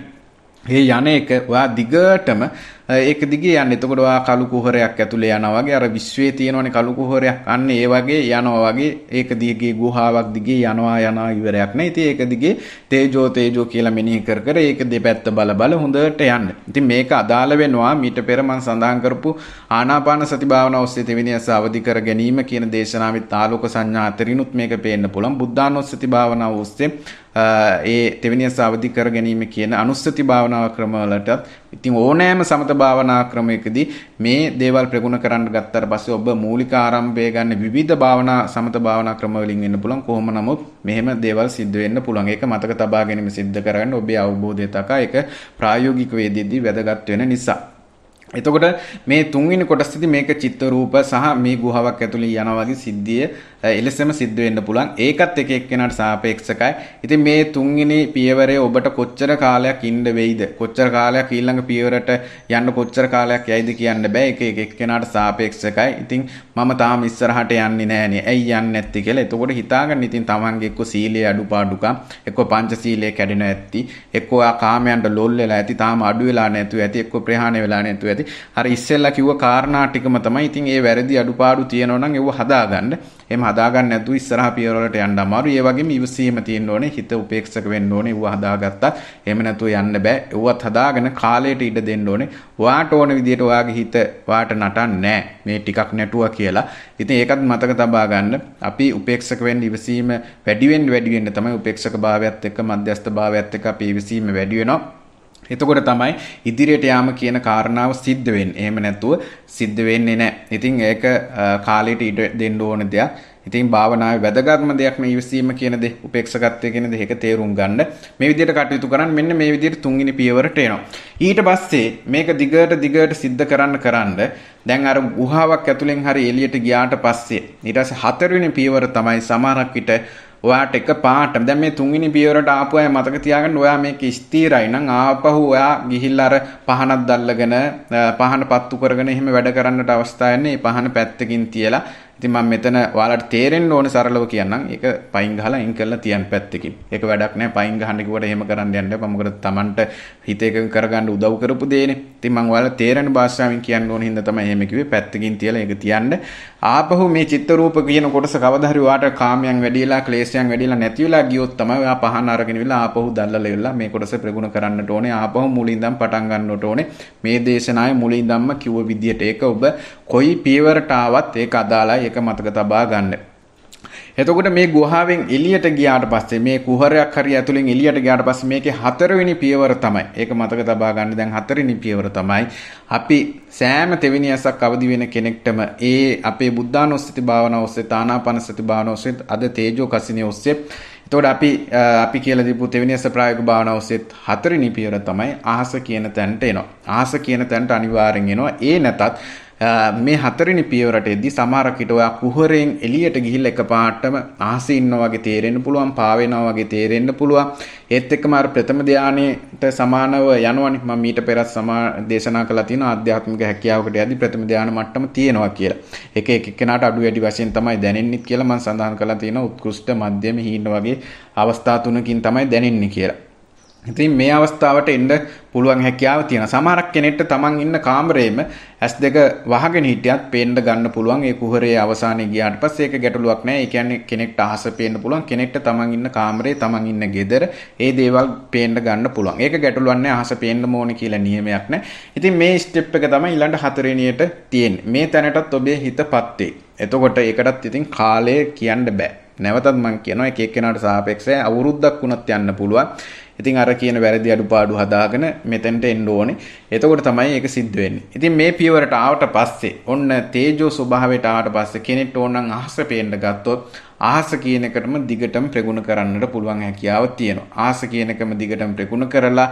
මේ යන එක ඔයා දිගටම ඒක දිගේ යන්න එතකොට ඔයා කළු කුහරයක් ඇතුලේ යනවා වගේ අර විශ්වයේ තියෙනවනේ කළු කුහරයක් අන්න ඒ වගේ යනවා වගේ ඒක දිගේ ගුහාවක් දිගේ යනවා යනවා ඉවරයක් නෑ ඉතින් ඒක දිගේ තේජෝ තේජෝ කියලා මෙනෙහි කර කර ඒක දෙපැත්ත බල බල හොඳට යන්න ඉතින් මේක අදාළ වෙනවා මීට පෙර මම සඳහන් කරපු ආනාපාන සති භාවනාව ඔස්සේ තෙවිනියස අවදි කර ගැනීම කියන දේශනාවෙත් ආලෝක සංඥා අතරිනුත් මේක පේන්න පුළුවන් බුද්ධානොස්සති භාවනාව ඔස්සේ ඒ තෙවෙනිය සාවධි කර ගැනීම කියන අනුස්සති භාවනා ක්‍රමවලටත් ඉතින් ඕනෑම සමත භාවනා ක්‍රමයකදී මේ දේවල් ප්‍රගුණ කරන්න ගත්තාට පස්සේ ඔබ මූලික ආරම්භය ගන්න විවිධ භාවනා සමත භාවනා ක්‍රම වලින් වෙන්න පුළුවන් කොහොම නමුත් මෙහෙම දේවල් සිද්ධ වෙන්න පුළුවන් ඒක මතක තබා ගැනීම සිද්ධ කරගන්න ඔබේ අවබෝධය තකා ඒක ප්‍රායෝගික වේදීදී වැදගත් වෙන නිසා එතකොට මේ තුන්වෙනි කොටස්ෙදි මේක චිත්ත රූප සහ මේ ගුහාවක් ඇතුළේ යනවා වගේ සිද්ධිය එලෙසම සිද්ධ වෙන්න පුළුවන්. ඒකත් එක එක්කෙනාට සාපේක්ෂකයි. ඉතින් මේ තුන්වෙනි පියවරේ ඔබට කොච්චර කාලයක් ඉන්න වෙයිද? කොච්චර කාලයක් ඊළඟ පියවරට යන්න කොච්චර කාලයක් යයිද කියන්න බෑ. ඒක එක එක්කෙනාට සාපේක්ෂකයි. ඉතින් මම තාම ඉස්සරහට යන්නේ නෑනේ. ඇයි යන්නේ නැත්තේ කියලා. එතකොට හිතාගන්න ඉතින් තමන්ගේ එක්ක සීලයේ අඩුපාඩුකම්, එක්ක පංචශීලයේ කැඩෙන ඇති, එක්ක ආකාමයන්ට ලොල් වෙලා ඇති, තාම අඩු වෙලා නැතුව ඇති, එක්ක ප්‍රහාණය වෙලා නැතුව ඇති. හරි ඉස්සෙල්ලා කිව්ව කාරණා ටිකම තමයි. ඉතින් ඒ වැරදි අඩුපාඩු තියෙනවා නම් ඒව හදාගන්න. එහෙම හදාගන්න නැතුව ඉස්සරහා පියවරවලට යන්න අමාරු. ඒ වගේම ඉවසීම තියෙන්න ඕනේ. හිත උපේක්ෂක වෙන්න ඕනේ. ඒව හදාගත්තත් එහෙම නැතුව යන්න බෑ. ඒවත් හදාගෙන කාලයට ඉඩ දෙන්න ඕනේ. ඔයාට ඕන විදිහට ඔයාගේ හිත ඔයාට නටන්නේ නෑ. මේ ටිකක් නැටුවා කියලා. ඉතින් ඒකත් මතක තබා ගන්න. අපි උපේක්ෂක වෙන්න ඉවසීම වැඩි වෙන්න වැඩි වෙන්න තමයි උපේක්ෂක භාවයත් එක්ක මධ්‍යස්ථ භාවයත් එක්ක අපි ඉවසීම වැඩි වෙනවා. එතකොට තමයි ඉදිරියට යාම කියන කාරණාව සිද්ධ වෙන්නේ. එහෙම නැතුව සිද්ධ වෙන්නේ නැහැ. ඉතින් ඒක කාලයට ඉඩ දෙන්න ඕන දෙයක්. ඉතින් භාවනාවේ වැදගත්ම දෙයක් මේ ඉවසීම කියන දේ, උපේක්ෂකත්වය කියන දේ, ඒක තේරුම් ගන්න. මේ විදිහට කටයුතු කරන් මෙන්න මේ විදිහට තුන්වෙනි පියවරට එනවා. ඊට පස්සේ මේක දිගට දිගට සිද්ධ කරන්න කරන්න දැන් අර ගුහාවක් ඇතුලෙන් හරි එළියට ගියාට පස්සේ ඊට පස්සේ හතරවෙනි පියවර තමයි සමහරක් විට ඔයාට එක පාටම දැන් මේ තුන්වෙනි පියවරට ආපු අය මතක තියාගන්න ඔයා මේක ස්ථිරයි නම් ආපහු ඔයා ගිහිල්ලා අර පහනක් දැල්ලගෙන පහන පත්තු කරගෙන එහෙම වැඩ කරන්නට අවස්ථාවක් නැහැ මේ පහන පැත්තකින් තියලා ඉතින් මම මෙතන ඔයාලට තේරෙන්න ඕන සරලව කියන්නම්. ඒක පයින් ගහලා ඉන් කරලා තියන් පැත්තකින්. ඒක වැඩක් නෑ පයින් ගහන්න කිව්වට එහෙම කරන්න යන්න එපා. මොකද Tamanට හිත එකඟ කරගන්න උදව් කරපු දෙයනේ. ඉතින් මම ඔයාලා තේරෙන භාෂාවෙන් කියන්න ඕන හින්දා තමයි එහෙම කිව්වේ පැත්තකින් තියලා ඒක තියන්න ආපහු මේ චිත්ත රූප කියන කොටස කවදා හරි ඔයාට කාමයන් වැඩිලා ක්ලේශයන් වැඩිලා නැති වෙලා ගියොත් තමයි ඔයා පහන අරගෙන විලා ආපහු දැල්ලලා ඉවලා මේ කොටස ප්‍රගුණ කරන්නට ඕනේ ආපහු මුලින්දම් පටන් ගන්නට ඕනේ මේ දේශනාවේ මුලින්දම්ම කිව්ව විදියට ඒක ඔබ කොයි පියවරට ආවත් ඒක අදාළයි ඒක මතක තබා ගන්න එතකොට මේ ගුහාවෙන් එළියට ගියාට පස්සේ මේ කුහරයක් හරි ඇතුලෙන් එළියට ගියාට පස්සේ මේකේ හතරවෙනි පියවර තමයි. ඒක මතක තබා ගන්න දැන් හතරවෙනි පියවර තමයි අපි සෑම තෙවිනියසක් අවදි වෙන කෙනෙක්ටම ඒ අපේ බුද්ධානුස්සති භාවනාව ඔස්සේ තානාපනසති භාවනාව ඔස්සේ අද තේජෝ කසිනිය ඔස්සේ එතකොට අපි අපි කියලා දීපු තෙවිනියස ප්‍රායෝගික භාවනාව ඔස්සේ හතරවෙනි පියවර තමයි ආහස කියන තැනට එනවා. ආහස කියන තැනට අනිවාර්යෙන් එනවා. ඒ නැතත් මේ හතරනි පියවරට එද්දි සමහරකට ඔයා කුහරයෙන් එළියට ගිහිල්ලා එකපාරටම අහසේ ඉන්නවා වගේ තේරෙන්න පුළුවන්, පාවෙනවා වගේ තේරෙන්න පුළුවන්. ඒත් එක්කම අර ප්‍රථම ධානයේට සමානව යනවනේ මම ඊට පෙරත් සමා දේශනා කළා තියෙන ආධ්‍යාත්මික හැකියාවකට යද්දි ප්‍රථම ධාන මට්ටම තියෙනවා කියලා. ඒක එක එක්කෙනාට අඩු වැඩි වශයෙන් තමයි දැනෙන්නේ කියලා මම සඳහන් කළා තියෙනවා උත්කෘෂ්ඨ මධ්‍යම හීන වගේ අවස්ථා තුනකින් තමයි දැනෙන්නේ කියලා. ඉතින් මේ අවස්ථාවට එන්න පුළුවන් හැකියාව තියෙන සමහරක් කෙනෙක්ට තමන් ඉන්න කාමරේම ඇස් දෙක වහගෙන හිටියත් පේන්න ගන්න පුළුවන් ඒ කුහරයේ අවසානයේ ගියාට පස්සේ ඒක ගැටලුවක් නෑ ඒ කියන්නේ කෙනෙක්ට අහස පේන්න පුළුවන් කෙනෙක්ට තමන් ඉන්න කාමරේ තමන් ඉන්න ගෙදර ඒ දේවල් පේන්න ගන්න පුළුවන් ඒක ගැටලුවක් නෑ අහස පේන්න ඕනේ කියලා නියමයක් නෑ ඉතින් මේ ස්ටෙප් එක තමයි ඊළඟ හතරෙනියට තියෙන්නේ මේ තැනටත් ඔබේ හිතපත් වේ එතකොට ඒකටත් ඉතින් කාලය කියන්න බෑ නැවතත් මම කියනවා එක එක්කෙනාට සාපේක්ෂව අවුරුද්දක් වුණත් යන්න පුළුවන් ඉතින් අර කියන වැරදි අඩුපාඩු හදාගෙන මෙතෙන්ට එන්න ඕනේ. එතකොට තමයි ඒක සිද්ධ වෙන්නේ. ඉතින් මේ පියවරට ආවට පස්සේ ඔන්න තේජෝ ස්වභාවයට ආවට පස්සේ කෙනෙක් ඕනනම් අහස පේන්න ගත්තොත් අහස කියන එකටම දිගටම ප්‍රගුණ කරන්නට පුළුවන් හැකියාව තියෙනවා. අහස කියන එකම දිගටම ප්‍රගුණ කරලා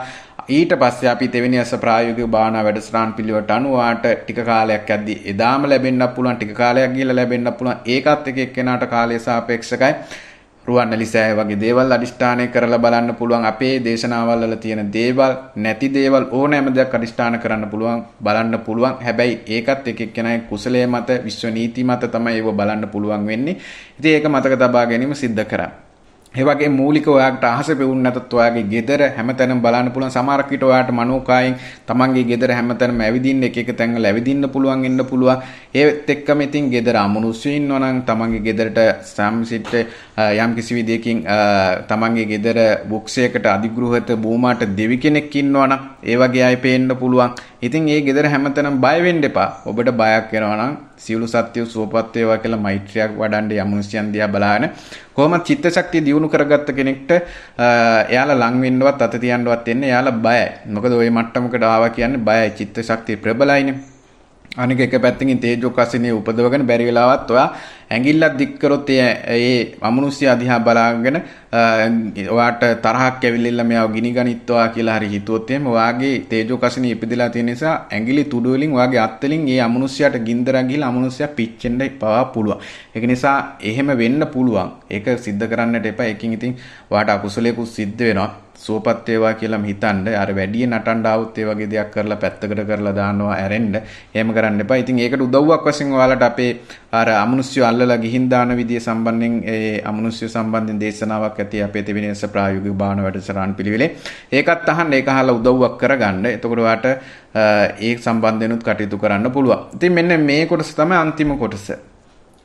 ඊට පස්සේ අපි තෙවෙනි අස ප්‍රායෝගික භාවනා වැඩසටහන් පිළිවෙලට අනුව ආට ටික කාලයක් යද්දී එදාම ලැබෙන්නත් පුළුවන් ටික කාලයක් ගිහලා ලැබෙන්නත් පුළුවන්. ඒකත් එක එක්කෙනාට කාලය සාපේක්ෂකයි. රුවන්වැලි සෑය වගේ දේවල් අදිෂ්ඨානය කරලා බලන්න පුළුවන් අපේ දේශනාවල් වල තියෙන දේවල් නැති දේවල් ඕනෑම දෙයක් අදිෂ්ඨාන කරන්න පුළුවන් බලන්න පුළුවන් හැබැයි ඒකත් එක එක්කෙනාගේ කුසලයේ මත විශ්ව නීති මත තමයි ඒව බලන්න පුළුවන් වෙන්නේ ඉතින් ඒක මතක තබා ගැනීම සිද්ධ කරා ඒවගේ මූලික ඔයාට අහස පෙවුන් නැතත් ඔයාගේ ගෙදර හැමතැනම බලන්න පුළුවන් සමහර කිට ඔයාට මනෝකායෙන් තමන්ගේ ගෙදර හැමතැනම ඇවිදින්න එක එක තැන්වල ඇවිදින්න පුළුවන් ඉන්න පුළුවන් ඒත් එක්කම ඉතින් ගෙදර අමනුස්සය ඉන්නවා නම් තමන්ගේ ගෙදරට සම්සිට යම් කිසි විදියකින් තමන්ගේ ගෙදර බොක්සයකට අධිගෘහත බූමාට දෙවි කෙනෙක් ඉන්නවා නම් ඒ වගේ අය පේන්න පුළුවන්. ඉතින් ඒ ගෙදර හැමතැනම බය වෙන්න එපා. ඔබට බයක් වෙනවා නම් සියලු සත්‍යය සුවපත් වේවා කියලා මෛත්‍රියක් වඩන්න යමනුස්සයන් දිහා බලාගෙන කොහොමද චිත්ත ශක්තිය දියුණු කරගත්ත කෙනෙක්ට එයාලා ලං වෙන්නවත් අත තියන්නවත් එන්නේ එයාලා බයයි. මොකද ওই මට්ටමකට ආවා කියන්නේ බයයි. චිත්ත ශක්තිය ප්‍රබලයිනේ. අනික එක පැත්තකින් තේජෝ කසිනේ උපදවගෙන බැරි වෙලාවත් ඔයා ඇඟිල්ලක් දික් කරොත් ඒ අමනුෂ්‍ය අධිහා බලාගෙන ඔයාට තරහක් ඇවිල්ලා මෙයාව ගිනි ගනිත්වා කියලා හරි හිතුවොත් එහෙම ඔයාගේ තේජෝ කසිනේ ඉපදිලා තියෙන නිසා ඇඟිලි තුඩු වලින් ඔයාගේ අත් වලින් ඒ අමනුෂ්‍යයට ගින්දරක් ගිහලා අමනුෂ්‍යයා පිච්චෙන්න පවා පුළුවන්. ඒක නිසා එහෙම වෙන්න පුළුවන්. ඒක सिद्ध කරන්නට එපා. ඒකෙන් ඉතින් ඔයාට අකුසලයක් සිද්ධ වෙනවා. සුවපත් වේවා කියලාම හිතනද අර වැඩි නටන්න આવුත් ඒ වගේ දෙයක් කරලා පැත්තකට කරලා දානවා ඇරෙන්න එහෙම කරන්න එපා. ඉතින් ඒකට උදව්වක් වශයෙන් ඔයාලට අපේ අර අමනුෂ්‍ය අල්ලලා ගිහින් දාන විදිය සම්බන්ධයෙන් ඒ අමනුෂ්‍ය සම්බන්ධයෙන් දේශනාවක් ඇති අපේ තිබෙනස ප්‍රායෝගික බාන වැඩසටහන් පිළිවෙලේ. ඒකත් අහන්න ඒක අහලා උදව්වක් කරගන්න. එතකොට ඔයාට ඒ සම්බන්ධෙනුත් කටයුතු කරන්න පුළුවන්. ඉතින් මෙන්න මේ කොටස තමයි අන්තිම කොටස.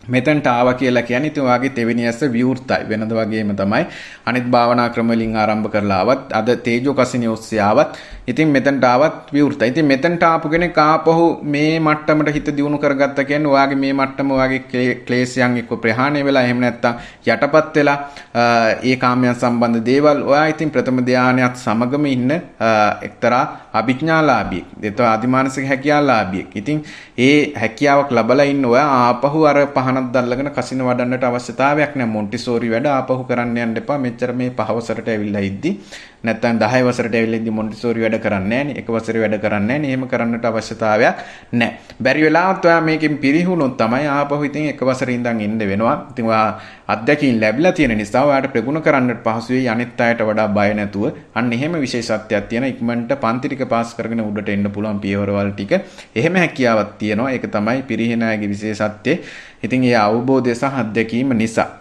මෙතැන්ට ආව කියලා කියන්නේ ඉතින් ඔයාගේ තෙවෙනි ඇස විවෘතයි වෙනද වගේම තමයි අනිත් භාවනා ක්‍රම වලින් ආරම්භ කරලා ආවත් අද තේජෝ කසිනිය ඔස්සේ ආවත් ඉතින් මෙතැන්ට ආවත් විවෘතයි ඉතින් මෙතැන්ට ආපු කෙනෙක් ආපහු මේ මට්ටමට හිත දියුණු කරගත්ත කියන්නේ ඔයාගේ මේ මට්ටම ඔයාගේ ක්ලේශයන් එක්ක ප්‍රහාණය වෙලා එහෙම නැත්නම් යටපත් වෙලා ඒ කාමයන් සම්බන්ධ දේවල් ඔයා ඉතින් ප්‍රථම ධානයත් සමගම ඉන්න එක්තරා අභිඥාලාභියෙක් එතකොට ආදිමානසික හැකියාලාභියෙක් ඉතින් ඒ හැකියාවක් ලබලා ඉන්න ඔයා ආපහු අර පහ වහනක් දල්ලගෙන කසින වඩන්නට අවශ්‍යතාවයක් නැහැ මොන්ටිසෝරි වැඩ ආපහු කරන්න යන්න එපා මෙච්චර මේ පහවසරට ඇවිල්ලා ඉද්දි නැත්තම් 10 වසරට ඇවිල්ලා මොන්ටිසෝරි වැඩ කරන්නේ නැහැ එක වසරේ වැඩ කරන්නේ නැහැ එහෙම කරන්නට අවශ්‍යතාවයක් නැහැ බැරි වෙලාවත් ඔයා මේකෙන් පිරිහුණොත් තමයි ආපහු ඉතින් එක වසරේ ඉඳන් එන්න වෙනවා ඉතින් ඔයා අත්දැකීම් ලැබිලා තියෙන නිසා ඔයාට ප්‍රගුණ කරන්නට පහසුයි අනිත් අයට වඩා බය නැතුව අන්න එහෙම විශේෂත්වයක් තියෙන ඉක්මනට පන්ති ටික පාස් කරගෙන උඩට එන්න පුළුවන් පියවරවල් ටික එහෙම හැකියාවක් තියෙනවා ඒක තමයි පිරිහෙන අයගේ විශේෂත්වය ඉතින් ඒ අවබෝධය සහ අත්දැකීම නිසා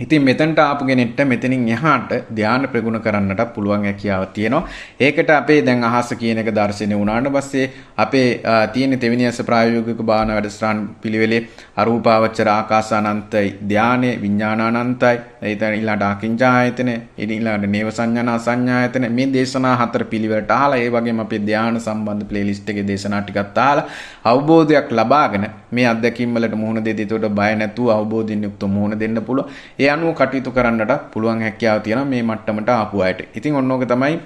ඉතින් මෙතනට ආපු කෙනෙක්ට මෙතනින් එහාට ධානය ප්‍රගුණ කරන්නට පුළුවන් හැකියාව තියෙනවා. ඒකට අපේ දැන් අහස කියන එක දැర్శණය වුණාට පස්සේ අපේ තියෙන තෙවිනියස ප්‍රායෝගික භාවනා වැඩසටහන් පිළිවෙලේ අරූපාවචර ආකාසානන්ත ධානය විඥානානන්තයි ඊතන ඊළඟ ආකින්ජායතන ඊළඟ නේව සංඥානා සංඥායතන මේ දේශනා හතර පිළිවෙලට අහලා ඒ වගේම අපේ ධාන සම්බන්ධ ප්ලේලිස්ට් එකේ දේශනා ටිකක් අහලා අවබෝධයක් ලබාගෙන මේ අත්දැකීම් වලට මුහුණ දෙද්දී ඒකට බය නැතුව අවබෝධින් යුක්තව මුහුණ දෙන්න පුළුවන්. ඒ අනුව කටයුතු කරන්නට පුළුවන් හැකියාව තියෙනවා මේ මට්ටමට ආපු අයට. ඉතින් ඔන්නෝක තමයි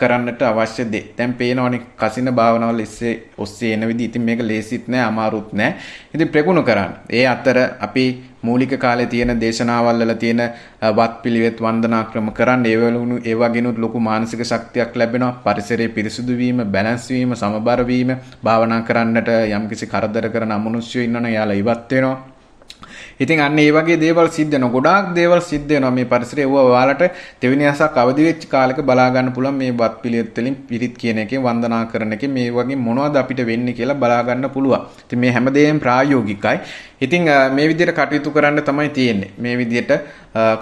කරන්නට අවශ්‍ය දේ. දැන් පේනවනේ කසින භාවනාවල ඉස්සේ ඔස්සේ එන විදිහ. ඉතින් මේක ලේසිත් නෑ, අමාරුත් නෑ. ඉතින් ප්‍රගුණ කරන්න. ඒ අතර අපි මූලික කාලේ තියෙන දේශනාවල් වල තියෙන වත් පිළිවෙත් වන්දනා ක්‍රම කරන්න ඒවලුණු ඒවගෙනුත් ලොකු මානසික ශක්තියක් ලැබෙනවා පරිසරයේ පිරිසිදු වීම බැලන්ස් වීම සමබර වීම භාවනා කරන්නට යම්කිසි කරදර කරන අමනුෂ්‍යයෝ ඉන්නවනේ යාලා ඉවත් වෙනවා ඉතින් අන්න ඒ වගේ දේවල් සිද්ධ වෙනවා. ගොඩාක් දේවල් සිද්ධ වෙනවා මේ පරිසරය. ඒව ඔයාලට දෙවෙනි අසක් අවදි වෙච්ච කාලෙක බලා ගන්න පුළුවන් මේ වත් පිළියෙත් වලින් පිරිත් කියන එකේ වන්දනා කරන එකේ මේ වගේ මොනවද අපිට වෙන්නේ කියලා බලා ගන්න පුළුවන්. ඉතින් මේ හැමදේම ප්‍රායෝගිකයි. ඉතින් මේ විදිහට කටයුතු කරන්න තමයි තියෙන්නේ. මේ විදිහට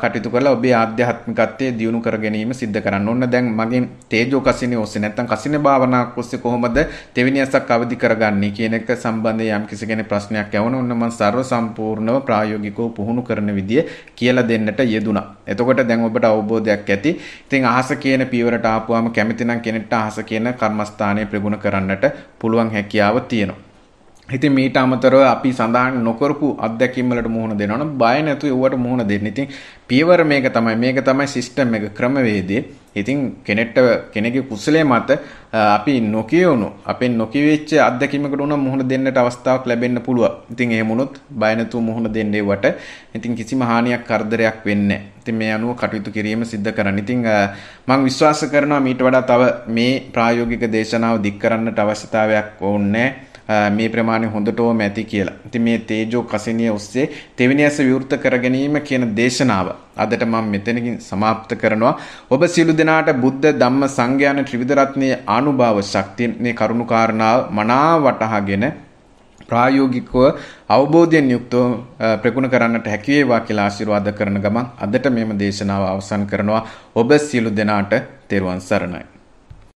කටයුතු කරලා ඔබේ ආධ්‍යාත්මිකත්වයේ දියුණු කර ගැනීම සිද්ධ කරන්න. ඕන්න දැන් මගෙන් තේජෝ කසිනේ ඔස්සේ නැත්තම් කසිනේ භාවනාවක් ඔස්සේ කොහොමද තෙවිනියසක් අවදි කරගන්නේ කියන එක සම්බන්ධයෙන් යම් කිසි කෙනෙක් ප්‍රශ්නයක් ඇහුවන ඔන්න මම සර්ව සම්පූර්ණව ප්‍රායෝගිකව පුහුණු කරන විදිය කියලා දෙන්නට යෙදුනා. එතකොට දැන් ඔබට අවබෝධයක් ඇති. ඉතින් අහස කියන පියවරට ආපුවාම කැමති නම් කෙනෙක්ට අහස කියන කර්මස්ථානය ප්‍රගුණ කරන්නට පුළුවන් හැකියාව තියෙනවා. ඉතින් මීට අමතරව අපි සඳහන් නොකරපු අත්දැකීම් වලට මුහුණ දෙනවනම් බය නැතුව ඒවට මුහුණ දෙන්න. ඉතින් පියවර මේක තමයි මේක තමයි සිස්ටම් එක ක්‍රමවේදය. ඉතින් කෙනෙක්ට කෙනෙකුගේ කුසලයේ මත අපි නොකියවුණු අපෙන් නොකියවිච්ච අත්දැකීමකට උනම මුහුණ දෙන්නට අවස්ථාවක් ලැබෙන්න පුළුවන්. ඉතින් එහෙම වුණොත් බය නැතුව මුහුණ දෙන්නේ වට. ඉතින් කිසිම හානියක් කරදරයක් වෙන්නේ නැහැ. ඉතින් මේ අනුව කටයුතු කිරීම සිද්ධ කරන්න. ඉතින් මම විශ්වාස කරනවා මීට වඩා තව මේ ප්‍රායෝගික දේශනාව දික් කරන්නට අවශ්‍යතාවයක් ඕනේ නැහැ. මේ ප්‍රමාණය හොඳටම ඇති කියලා. ඉතින් මේ තේජෝ කසිනිය ඔස්සේ තෙවිනියස විවෘත කර ගැනීම කියන දේශනාව අදට මම මෙතනකින් સમાપ્ત කරනවා. ඔබ සියලු දෙනාට බුද්ධ ධම්ම සංඝයාන ත්‍රිවිධ රත්නයේ ආනුභාව ශක්තිය මේ කරුණාකාරණාව මනාව වටහාගෙන ප්‍රායෝගිකව අවබෝධයෙන් යුක්තව ප්‍රගුණ කරන්නට හැකි වේවා කියලා ආශිර්වාද කරන ගමන් අදට මෙම දේශනාව අවසන් කරනවා ඔබ සියලු දෙනාට තෙරුවන් සරණයි